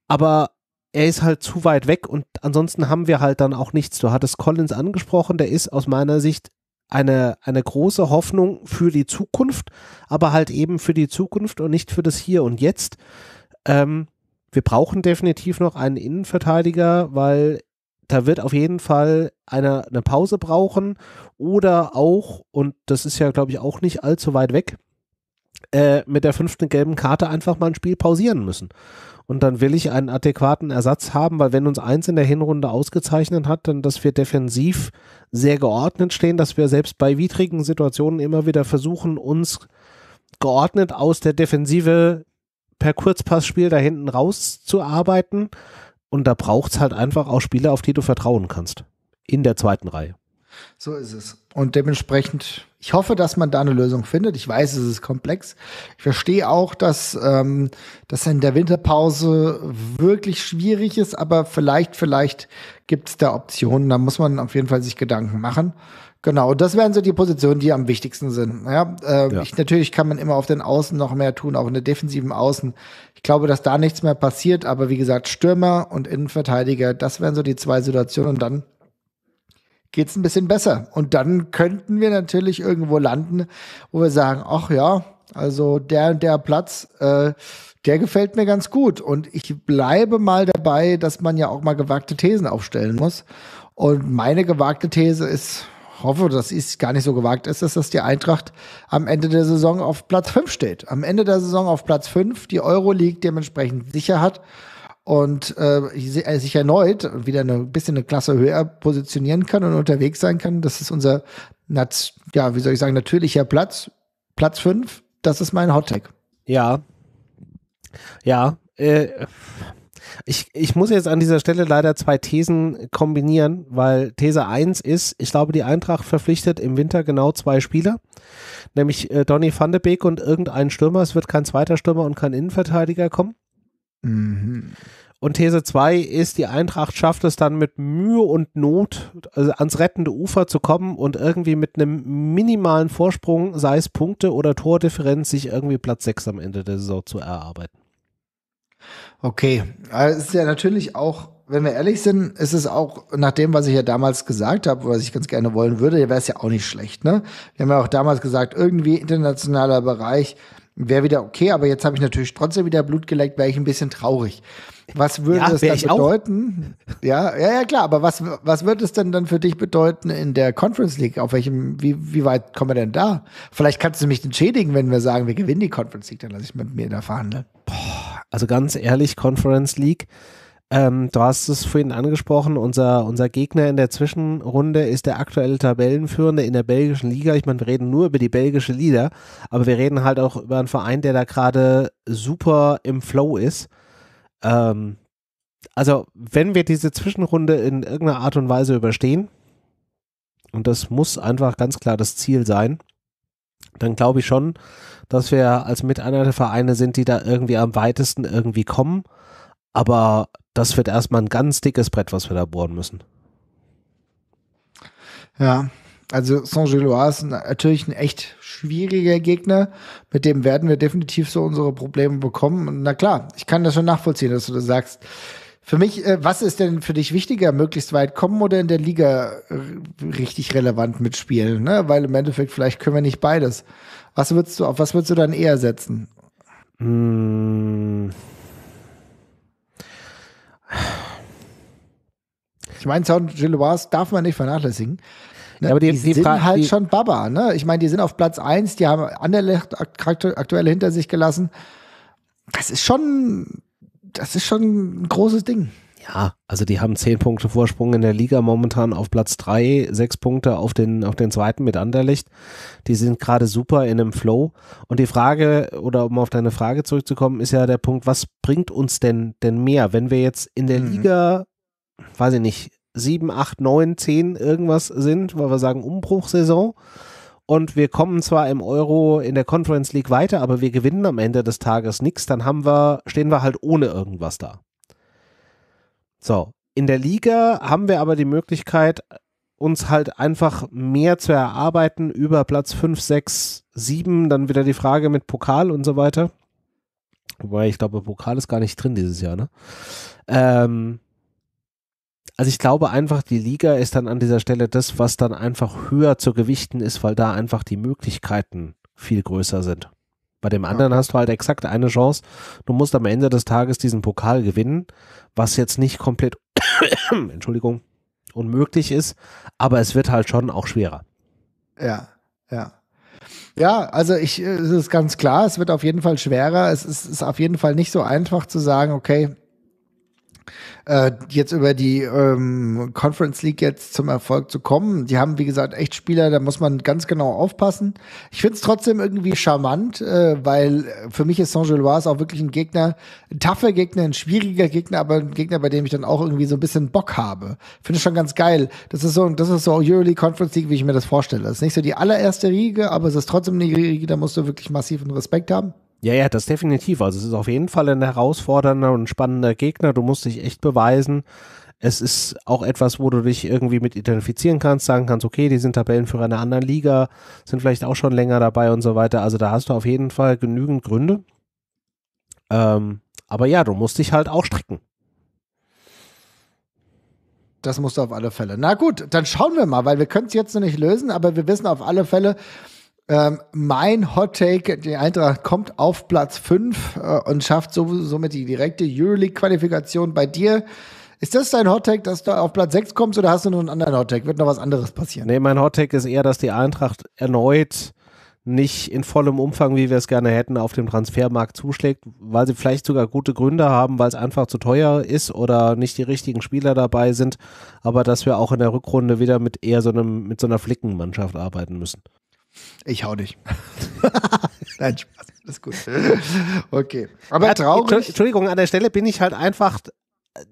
A: aber er ist halt zu weit weg und ansonsten haben wir halt dann auch nichts. Du hattest Collins angesprochen, der ist aus meiner Sicht eine, eine große Hoffnung für die Zukunft, aber halt eben für die Zukunft und nicht für das Hier und Jetzt. Ähm, wir brauchen definitiv noch einen Innenverteidiger, weil da wird auf jeden Fall einer eine Pause brauchen oder auch, und das ist ja, glaube ich, auch nicht allzu weit weg, äh, mit der fünften gelben Karte einfach mal ein Spiel pausieren müssen. Und dann will ich einen adäquaten Ersatz haben, weil wenn uns eins in der Hinrunde ausgezeichnet hat, dann, dass wir defensiv sehr geordnet stehen, dass wir selbst bei widrigen Situationen immer wieder versuchen, uns geordnet aus der Defensive per Kurzpassspiel da hinten rauszuarbeiten. Und da braucht es halt einfach
B: auch Spieler, auf die du vertrauen kannst. In der zweiten Reihe. So ist es. Und dementsprechend, ich hoffe, dass man da eine Lösung findet. Ich weiß, es ist komplex. Ich verstehe auch, dass ähm, das in der Winterpause wirklich schwierig ist, aber vielleicht, vielleicht gibt es da Optionen. Da muss man auf jeden Fall sich Gedanken machen. Genau, das wären so die Positionen, die am wichtigsten sind. Ja, äh, ja. Ich, natürlich kann man immer auf den Außen noch mehr tun, auch in der defensiven Außen. Ich glaube, dass da nichts mehr passiert, aber wie gesagt, Stürmer und Innenverteidiger, das wären so die zwei Situationen und dann geht's ein bisschen besser. Und dann könnten wir natürlich irgendwo landen, wo wir sagen, ach ja, also der und der Platz, äh, der gefällt mir ganz gut. Und ich bleibe mal dabei, dass man ja auch mal gewagte Thesen aufstellen muss. Und meine gewagte These ist, hoffe, das ist gar nicht so gewagt ist, ist, dass die Eintracht am Ende der Saison auf Platz 5 steht. Am Ende der Saison auf Platz 5 die Euroleague dementsprechend sicher hat und äh, äh sich erneut wieder ein bisschen eine Klasse höher positionieren kann und unterwegs sein kann. Das ist unser, ja, wie soll ich sagen, natürlicher Platz. Platz 5, das ist mein Hottag. Ja. Ja. Äh ich, ich muss jetzt an dieser Stelle leider zwei
A: Thesen kombinieren, weil These 1 ist, ich glaube, die Eintracht verpflichtet im Winter genau zwei Spieler, nämlich äh, Donny van de Beek und irgendeinen Stürmer. Es wird kein zweiter Stürmer und kein Innenverteidiger kommen.
B: Mhm.
A: Und These 2 ist, die Eintracht schafft es dann mit Mühe und Not also ans rettende Ufer zu kommen und irgendwie mit einem minimalen Vorsprung, sei es Punkte oder Tordifferenz, sich irgendwie Platz 6 am Ende der Saison zu erarbeiten.
B: Okay, also es ist ja natürlich auch, wenn wir ehrlich sind, ist es auch nach dem, was ich ja damals gesagt habe, was ich ganz gerne wollen würde, wäre es ja auch nicht schlecht. Ne? Wir haben ja auch damals gesagt, irgendwie internationaler Bereich wäre wieder okay, aber jetzt habe ich natürlich trotzdem wieder Blut geleckt, wäre ich ein bisschen traurig. Was würde ja, das dann bedeuten? Ja, ja, ja, klar, aber was, was wird es denn dann für dich bedeuten in der Conference League? Auf welchem, wie, wie weit kommen wir denn da? Vielleicht kannst du mich entschädigen, wenn wir sagen, wir gewinnen die Conference League, dann lasse ich mit mir da verhandeln. Boah. Also ganz ehrlich, Conference League. Ähm, du hast es vorhin
A: angesprochen, unser, unser Gegner in der Zwischenrunde ist der aktuelle Tabellenführende in der belgischen Liga. Ich meine, wir reden nur über die belgische Liga, aber wir reden halt auch über einen Verein, der da gerade super im Flow ist. Ähm, also, wenn wir diese Zwischenrunde in irgendeiner Art und Weise überstehen, und das muss einfach ganz klar das Ziel sein, dann glaube ich schon, dass wir als mit der Vereine sind, die da irgendwie am weitesten irgendwie kommen. Aber das wird erstmal ein ganz dickes Brett, was wir da bohren müssen.
B: Ja, also saint gélois ist natürlich ein echt schwieriger Gegner. Mit dem werden wir definitiv so unsere Probleme bekommen. Und na klar, ich kann das schon nachvollziehen, dass du das sagst. Für mich, äh, was ist denn für dich wichtiger, möglichst weit kommen oder in der Liga äh, richtig relevant mitspielen? Ne? Weil im Endeffekt, vielleicht können wir nicht beides. Was würdest du, auf was würdest du dann eher setzen? Hm. Ich meine, Sound Gilloise darf man nicht vernachlässigen. Ne? Ja, aber die, die, die sind pra halt die schon Baba. Ne? Ich meine, die sind auf Platz 1, die haben Anderlecht aktuell hinter sich gelassen. Das ist schon das ist schon ein großes Ding.
A: Ja, also die haben zehn Punkte Vorsprung in der Liga momentan auf Platz drei, sechs Punkte auf den, auf den zweiten mit Anderlecht. Die sind gerade super in einem Flow. Und die Frage, oder um auf deine Frage zurückzukommen, ist ja der Punkt, was bringt uns denn, denn mehr, wenn wir jetzt in der mhm. Liga, weiß ich nicht, sieben, acht, neun, zehn irgendwas sind, weil wir sagen Umbruchsaison? und wir kommen zwar im Euro in der Conference League weiter, aber wir gewinnen am Ende des Tages nichts, dann haben wir, stehen wir halt ohne irgendwas da. So, in der Liga haben wir aber die Möglichkeit, uns halt einfach mehr zu erarbeiten über Platz 5, 6, 7, dann wieder die Frage mit Pokal und so weiter. Wobei, ich glaube, Pokal ist gar nicht drin dieses Jahr, ne? Ähm, also ich glaube einfach, die Liga ist dann an dieser Stelle das, was dann einfach höher zu gewichten ist, weil da einfach die Möglichkeiten viel größer sind. Bei dem anderen ja. hast du halt exakt eine Chance. Du musst am Ende des Tages diesen Pokal gewinnen, was jetzt nicht komplett, Entschuldigung, unmöglich ist, aber es wird halt schon auch schwerer.
B: Ja, ja. Ja, also ich, äh, es ist ganz klar, es wird auf jeden Fall schwerer. Es ist, ist auf jeden Fall nicht so einfach zu sagen, okay, äh, jetzt über die ähm, Conference League jetzt zum Erfolg zu kommen. Die haben, wie gesagt, echt Spieler, da muss man ganz genau aufpassen. Ich finde es trotzdem irgendwie charmant, äh, weil für mich ist Saint-Gilloise auch wirklich ein Gegner, ein taffer Gegner, ein schwieriger Gegner, aber ein Gegner, bei dem ich dann auch irgendwie so ein bisschen Bock habe. Finde ich schon ganz geil. Das ist so, das ist so Euroleague Conference League, wie ich mir das vorstelle. Das ist nicht so die allererste Riege, aber es ist trotzdem eine Riege, da musst du wirklich massiven Respekt haben.
A: Ja, ja, das definitiv. Also es ist auf jeden Fall ein herausfordernder und spannender Gegner. Du musst dich echt beweisen. Es ist auch etwas, wo du dich irgendwie mit identifizieren kannst, sagen kannst, okay, die sind Tabellenführer einer anderen Liga, sind vielleicht auch schon länger dabei und so weiter. Also da hast du auf jeden Fall genügend Gründe.
B: Ähm, aber ja, du musst dich halt auch strecken. Das musst du auf alle Fälle. Na gut, dann schauen wir mal, weil wir können es jetzt noch nicht lösen, aber wir wissen auf alle Fälle, ähm, mein Hot Take, die Eintracht kommt auf Platz 5 äh, und schafft somit die direkte Euroleague-Qualifikation bei dir. Ist das dein Hot Take, dass du auf Platz 6 kommst oder hast du noch einen anderen Hot Take? Wird noch was anderes passieren? Nee, mein Hot Take ist eher, dass die Eintracht
A: erneut nicht in vollem Umfang, wie wir es gerne hätten, auf dem Transfermarkt zuschlägt, weil sie vielleicht sogar gute Gründe haben, weil es einfach zu teuer ist oder nicht die richtigen Spieler dabei sind, aber dass wir auch in der Rückrunde wieder mit eher so einem, mit so einer Flickenmannschaft arbeiten müssen. Ich hau dich. Nein, Spaß.
B: Das ist gut. Okay. Aber ja, traurig.
A: Entschuldigung, an der Stelle bin ich halt einfach äh,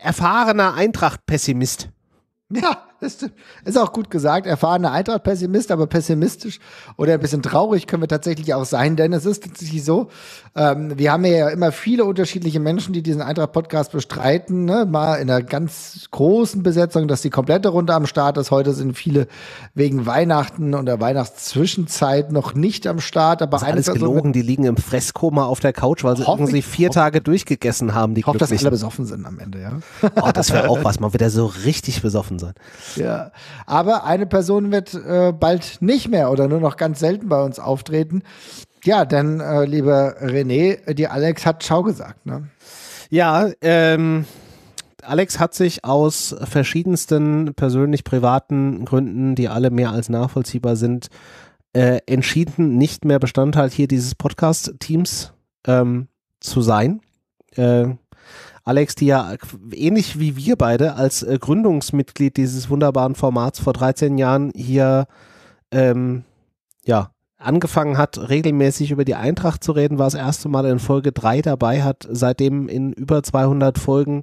A: erfahrener
B: Eintracht-Pessimist. Ja, ist, ist auch gut gesagt. Erfahrener Eintracht-Pessimist, aber pessimistisch oder ein bisschen traurig können wir tatsächlich auch sein, denn es ist tatsächlich so, ähm, wir haben ja immer viele unterschiedliche Menschen, die diesen Eintracht-Podcast bestreiten. Ne? Mal in einer ganz großen Besetzung, dass die komplette Runde am Start ist. Heute sind viele wegen Weihnachten und der Weihnachtszwischenzeit noch nicht am Start. Aber das ist alles gelogen,
A: die liegen im Fresskoma auf der Couch, weil sie irgendwie vier Tage durchgegessen haben. Die ich hoffe, dass alle besoffen
B: sind am Ende, ja. Oh, das wäre auch was, man
A: wird ja so richtig besoffen sein.
B: Ja, aber eine Person wird äh, bald nicht mehr oder nur noch ganz selten bei uns auftreten. Ja, dann, äh, liebe René, äh, die Alex hat Schau gesagt, ne?
A: Ja, ähm, Alex hat sich aus verschiedensten persönlich privaten Gründen, die alle mehr als nachvollziehbar sind, äh, entschieden, nicht mehr Bestandteil hier dieses Podcast-Teams ähm, zu sein. Äh, Alex, die ja ähnlich wie wir beide als äh, Gründungsmitglied dieses wunderbaren Formats vor 13 Jahren hier ähm, ja angefangen hat, regelmäßig über die Eintracht zu reden, war das erste Mal in Folge 3 dabei, hat seitdem in über 200 Folgen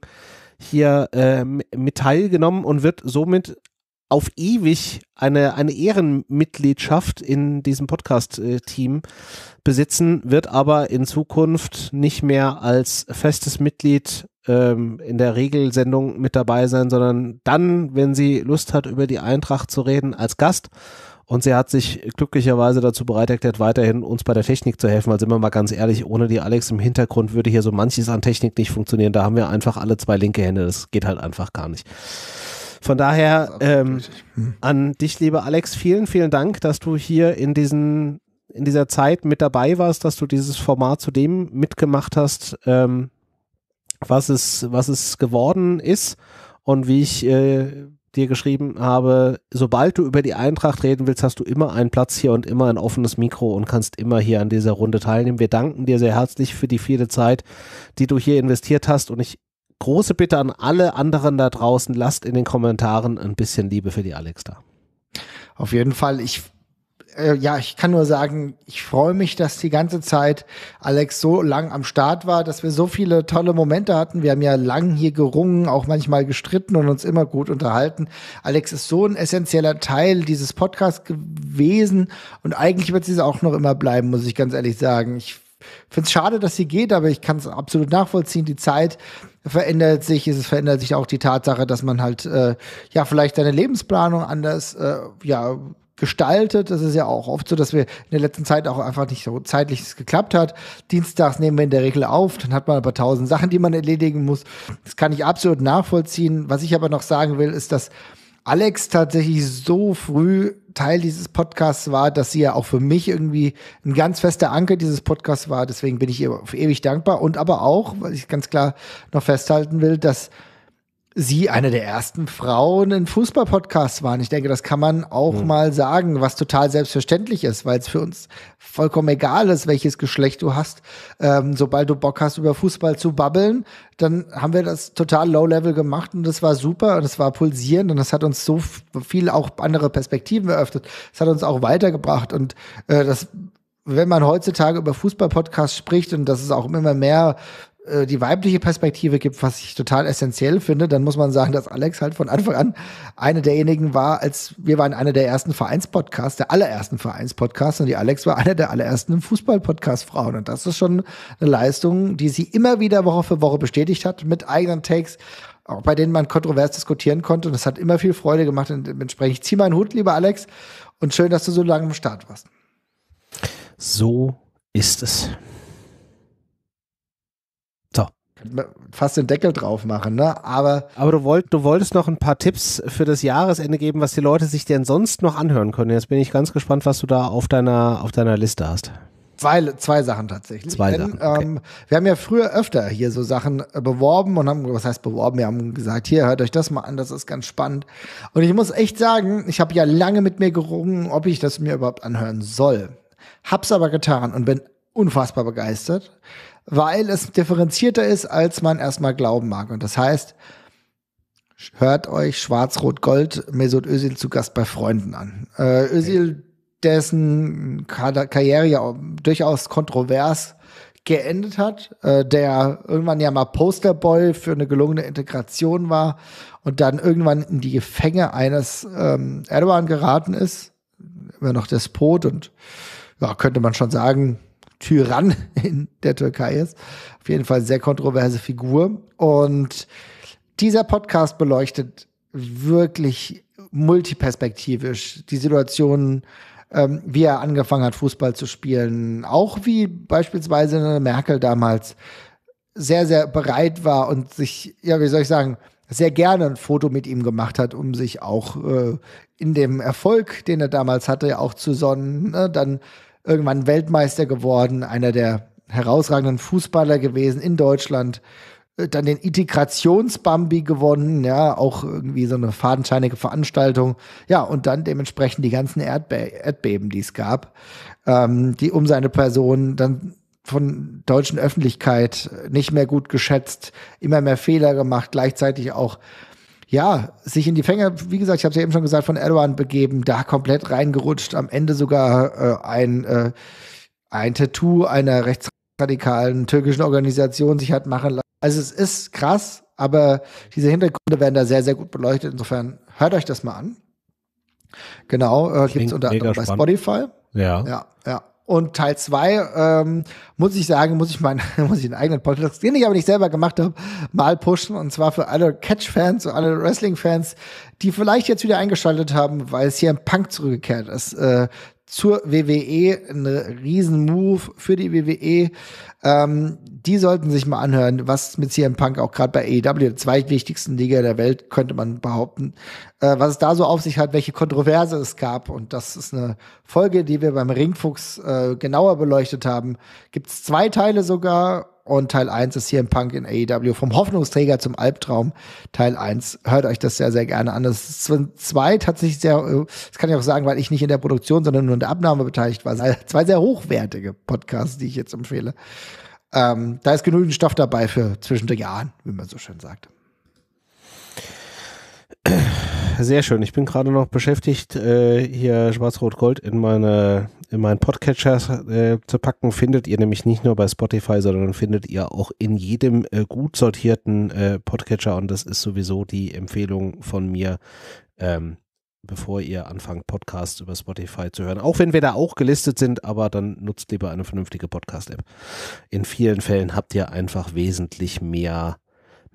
A: hier äh, mit teilgenommen und wird somit auf ewig eine, eine Ehrenmitgliedschaft in diesem Podcast-Team besitzen, wird aber in Zukunft nicht mehr als festes Mitglied ähm, in der Regelsendung mit dabei sein, sondern dann, wenn sie Lust hat, über die Eintracht zu reden, als Gast und sie hat sich glücklicherweise dazu bereit erklärt, weiterhin uns bei der Technik zu helfen, weil sind wir mal ganz ehrlich, ohne die Alex im Hintergrund würde hier so manches an Technik nicht funktionieren. Da haben wir einfach alle zwei linke Hände. Das geht halt einfach gar nicht. Von daher ähm, hm. an dich, liebe Alex, vielen, vielen Dank, dass du hier in diesen in dieser Zeit mit dabei warst, dass du dieses Format zu dem mitgemacht hast, ähm, was es was es geworden ist und wie ich äh, dir geschrieben habe, sobald du über die Eintracht reden willst, hast du immer einen Platz hier und immer ein offenes Mikro und kannst immer hier an dieser Runde teilnehmen. Wir danken dir sehr herzlich für die viele Zeit, die du hier investiert hast und ich große Bitte an alle anderen da draußen,
B: lasst in den Kommentaren ein bisschen Liebe für die Alex da. Auf jeden Fall, ich äh, ja, ich kann nur sagen, ich freue mich, dass die ganze Zeit Alex so lang am Start war, dass wir so viele tolle Momente hatten. Wir haben ja lang hier gerungen, auch manchmal gestritten und uns immer gut unterhalten. Alex ist so ein essentieller Teil dieses Podcasts gewesen und eigentlich wird sie es auch noch immer bleiben, muss ich ganz ehrlich sagen. Ich finde es schade, dass sie geht, aber ich kann es absolut nachvollziehen. Die Zeit verändert sich, es verändert sich auch die Tatsache, dass man halt äh, ja vielleicht seine Lebensplanung anders äh, ja gestaltet. Das ist ja auch oft so, dass wir in der letzten Zeit auch einfach nicht so zeitlich geklappt hat. Dienstags nehmen wir in der Regel auf, dann hat man aber tausend Sachen, die man erledigen muss. Das kann ich absolut nachvollziehen. Was ich aber noch sagen will, ist, dass Alex tatsächlich so früh Teil dieses Podcasts war, dass sie ja auch für mich irgendwie ein ganz fester Anker dieses Podcasts war. Deswegen bin ich ihr auf ewig dankbar und aber auch, weil ich ganz klar noch festhalten will, dass sie eine der ersten Frauen in Fußballpodcasts waren. Ich denke, das kann man auch mhm. mal sagen, was total selbstverständlich ist, weil es für uns vollkommen egal ist, welches Geschlecht du hast. Ähm, sobald du Bock hast, über Fußball zu babbeln, dann haben wir das total low-level gemacht und das war super und das war pulsierend und das hat uns so viel auch andere Perspektiven eröffnet. Es hat uns auch weitergebracht und äh, das wenn man heutzutage über Fußballpodcasts spricht und das ist auch immer mehr äh, die weibliche Perspektive gibt, was ich total essentiell finde, dann muss man sagen, dass Alex halt von Anfang an eine derjenigen war, als wir waren einer der ersten Vereinspodcasts, der allerersten Vereinspodcasts und die Alex war einer der allerersten Fußballpodcast-Frauen und das ist schon eine Leistung, die sie immer wieder Woche für Woche bestätigt hat mit eigenen Takes auch bei denen man kontrovers diskutieren konnte. Und das hat immer viel Freude gemacht. Und dementsprechend zieh meinen Hut, lieber Alex. Und schön, dass du so lange im Start warst. So ist es fast den Deckel drauf machen, ne? Aber. Aber du, wollt, du wolltest
A: noch ein paar Tipps für das Jahresende geben, was die Leute sich denn sonst noch anhören können. Jetzt bin ich ganz gespannt, was du da auf deiner, auf deiner Liste hast.
B: Zwei, zwei Sachen tatsächlich. Zwei Denn, Sachen. Okay. Ähm, wir haben ja früher öfter hier so Sachen äh, beworben und haben, was heißt beworben? Wir haben gesagt, hier, hört euch das mal an, das ist ganz spannend. Und ich muss echt sagen, ich habe ja lange mit mir gerungen, ob ich das mir überhaupt anhören soll. Hab's aber getan und bin unfassbar begeistert weil es differenzierter ist, als man erstmal glauben mag. Und das heißt, hört euch Schwarz-Rot-Gold Mesut Özil zu Gast bei Freunden an. Äh, Özil, dessen Karriere ja durchaus kontrovers geendet hat, äh, der irgendwann ja mal Posterboy für eine gelungene Integration war und dann irgendwann in die Gefänge eines ähm, Erdogan geraten ist, immer noch Despot und ja, könnte man schon sagen, Tyrann in der Türkei ist. Auf jeden Fall sehr kontroverse Figur. Und dieser Podcast beleuchtet wirklich multiperspektivisch die Situation, ähm, wie er angefangen hat, Fußball zu spielen. Auch wie beispielsweise Merkel damals sehr, sehr bereit war und sich, ja, wie soll ich sagen, sehr gerne ein Foto mit ihm gemacht hat, um sich auch äh, in dem Erfolg, den er damals hatte, auch zu sonnen. Ne? Dann irgendwann Weltmeister geworden, einer der herausragenden Fußballer gewesen in Deutschland, äh, dann den Integrationsbambi gewonnen, ja, auch irgendwie so eine fadenscheinige Veranstaltung. Ja, und dann dementsprechend die ganzen Erdbe Erdbeben, die es gab, ähm, die um seine Person dann von deutschen Öffentlichkeit nicht mehr gut geschätzt, immer mehr Fehler gemacht, gleichzeitig auch ja, sich in die Fänge, wie gesagt, ich habe es ja eben schon gesagt, von Erdogan begeben, da komplett reingerutscht, am Ende sogar äh, ein, äh, ein Tattoo einer rechtsradikalen türkischen Organisation sich hat machen lassen. Also es ist krass, aber diese Hintergründe werden da sehr, sehr gut beleuchtet. Insofern hört euch das mal an. Genau, äh, gibt es unter anderem bei Spotify. Ja. Ja, ja und Teil 2, ähm, muss ich sagen, muss ich meinen, muss ich einen eigenen Podcast, den ich aber nicht selber gemacht habe, mal pushen. Und zwar für alle Catch-Fans und alle Wrestling-Fans, die vielleicht jetzt wieder eingeschaltet haben, weil es hier ein Punk zurückgekehrt ist. Äh, zur WWE, ein Riesen-Move für die WWE. Ähm, die sollten sich mal anhören, was mit CM Punk auch gerade bei AEW, der zweitwichtigsten Liga der Welt, könnte man behaupten, äh, was es da so auf sich hat, welche Kontroverse es gab. Und das ist eine Folge, die wir beim Ringfuchs äh, genauer beleuchtet haben. Gibt es zwei Teile sogar und Teil 1 ist hier im Punk in AEW vom Hoffnungsträger zum Albtraum. Teil 1. Hört euch das sehr, sehr gerne an. Das sind zwei tatsächlich sehr, äh, das kann ich auch sagen, weil ich nicht in der Produktion, sondern nur in der Abnahme beteiligt war. Zwei sehr hochwertige Podcasts, die ich jetzt empfehle. Ähm, da ist genügend Stoff dabei für zwischen Jahren, wie man so schön sagt
A: sehr schön. Ich bin gerade noch beschäftigt, äh, hier Schwarz-Rot-Gold in meine in meinen Podcatcher äh, zu packen. Findet ihr nämlich nicht nur bei Spotify, sondern findet ihr auch in jedem äh, gut sortierten äh, Podcatcher. Und das ist sowieso die Empfehlung von mir. Ähm, bevor ihr anfangt, Podcasts über Spotify zu hören. Auch wenn wir da auch gelistet sind, aber dann nutzt lieber eine vernünftige Podcast-App. In vielen Fällen habt ihr einfach wesentlich mehr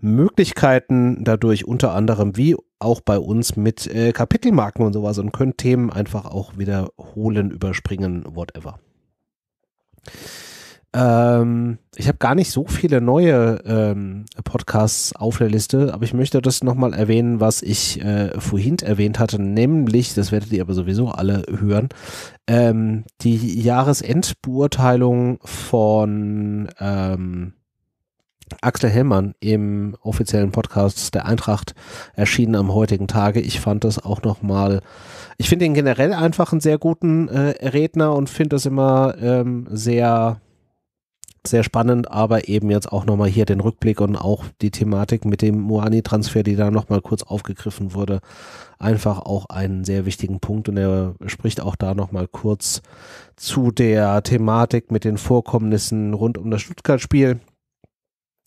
A: Möglichkeiten dadurch unter anderem wie auch bei uns mit äh, Kapitelmarken und sowas und können Themen einfach auch wiederholen, überspringen, whatever. Ähm, ich habe gar nicht so viele neue ähm, Podcasts auf der Liste, aber ich möchte das nochmal erwähnen, was ich äh, vorhin erwähnt hatte, nämlich, das werdet ihr aber sowieso alle hören, ähm, die Jahresendbeurteilung von ähm, Axel Hellmann im offiziellen Podcast der Eintracht erschienen am heutigen Tage. Ich fand das auch nochmal, ich finde ihn generell einfach einen sehr guten äh, Redner und finde das immer ähm, sehr, sehr spannend, aber eben jetzt auch nochmal hier den Rückblick und auch die Thematik mit dem Moani-Transfer, die da nochmal kurz aufgegriffen wurde, einfach auch einen sehr wichtigen Punkt und er spricht auch da nochmal kurz zu der Thematik mit den Vorkommnissen rund um das Stuttgart-Spiel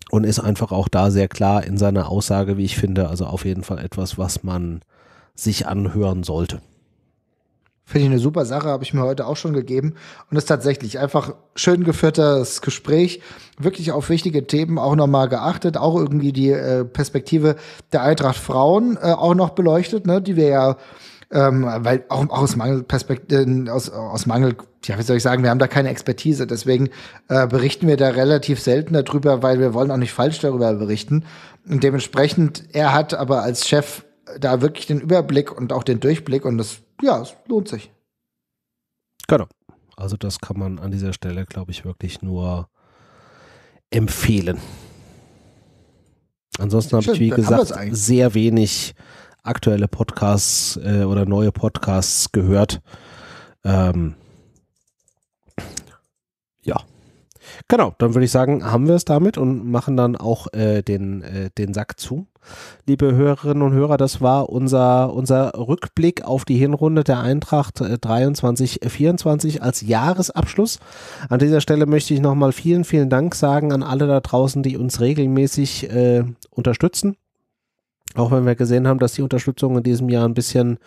A: und ist einfach auch da sehr klar in seiner Aussage, wie ich finde. Also auf jeden Fall etwas,
B: was man sich anhören sollte. Finde ich eine super Sache, habe ich mir heute auch schon gegeben. Und ist tatsächlich einfach schön geführtes Gespräch, wirklich auf wichtige Themen auch nochmal geachtet, auch irgendwie die äh, Perspektive der Eintracht Frauen äh, auch noch beleuchtet, ne, die wir ja ähm, weil auch, auch aus Mangelperspektive, aus, aus Mangel, ja, wie soll ich sagen, wir haben da keine Expertise. Deswegen äh, berichten wir da relativ selten darüber, weil wir wollen auch nicht falsch darüber berichten. Und dementsprechend, er hat aber als Chef da wirklich den Überblick und auch den Durchblick und das, ja, es lohnt sich.
A: Genau. Also das kann man an dieser Stelle, glaube ich, wirklich nur empfehlen. Ansonsten habe ich, wie gesagt, sehr wenig aktuelle Podcasts äh, oder neue Podcasts gehört. Ähm, ja. Genau, dann würde ich sagen, haben wir es damit und machen dann auch äh, den, äh, den Sack zu. Liebe Hörerinnen und Hörer, das war unser, unser Rückblick auf die Hinrunde der Eintracht 23-24 äh, als Jahresabschluss. An dieser Stelle möchte ich nochmal vielen, vielen Dank sagen an alle da draußen, die uns regelmäßig äh, unterstützen auch wenn wir gesehen haben, dass die Unterstützung in diesem Jahr ein bisschen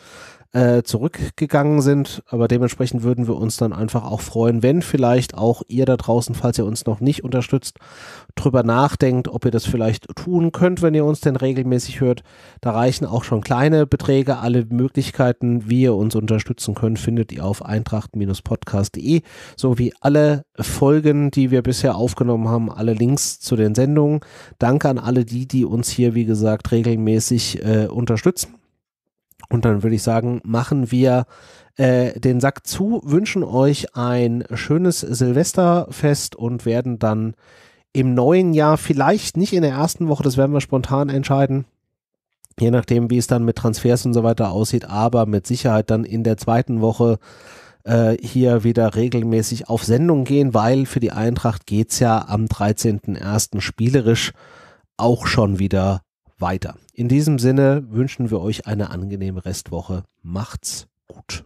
A: äh, zurückgegangen sind. Aber dementsprechend würden wir uns dann einfach auch freuen, wenn vielleicht auch ihr da draußen, falls ihr uns noch nicht unterstützt, drüber nachdenkt, ob ihr das vielleicht tun könnt, wenn ihr uns denn regelmäßig hört. Da reichen auch schon kleine Beträge. Alle Möglichkeiten, wie ihr uns unterstützen könnt, findet ihr auf eintracht-podcast.de sowie alle Folgen, die wir bisher aufgenommen haben, alle Links zu den Sendungen. Danke an alle die, die uns hier, wie gesagt, regelmäßig äh, unterstützen. Und dann würde ich sagen, machen wir äh, den Sack zu, wünschen euch ein schönes Silvesterfest und werden dann im neuen Jahr vielleicht nicht in der ersten Woche, das werden wir spontan entscheiden, je nachdem, wie es dann mit Transfers und so weiter aussieht, aber mit Sicherheit dann in der zweiten Woche äh, hier wieder regelmäßig auf Sendung gehen, weil für die Eintracht geht es ja am 13.01. spielerisch auch schon wieder weiter. In diesem Sinne wünschen wir euch eine angenehme Restwoche. Macht's gut.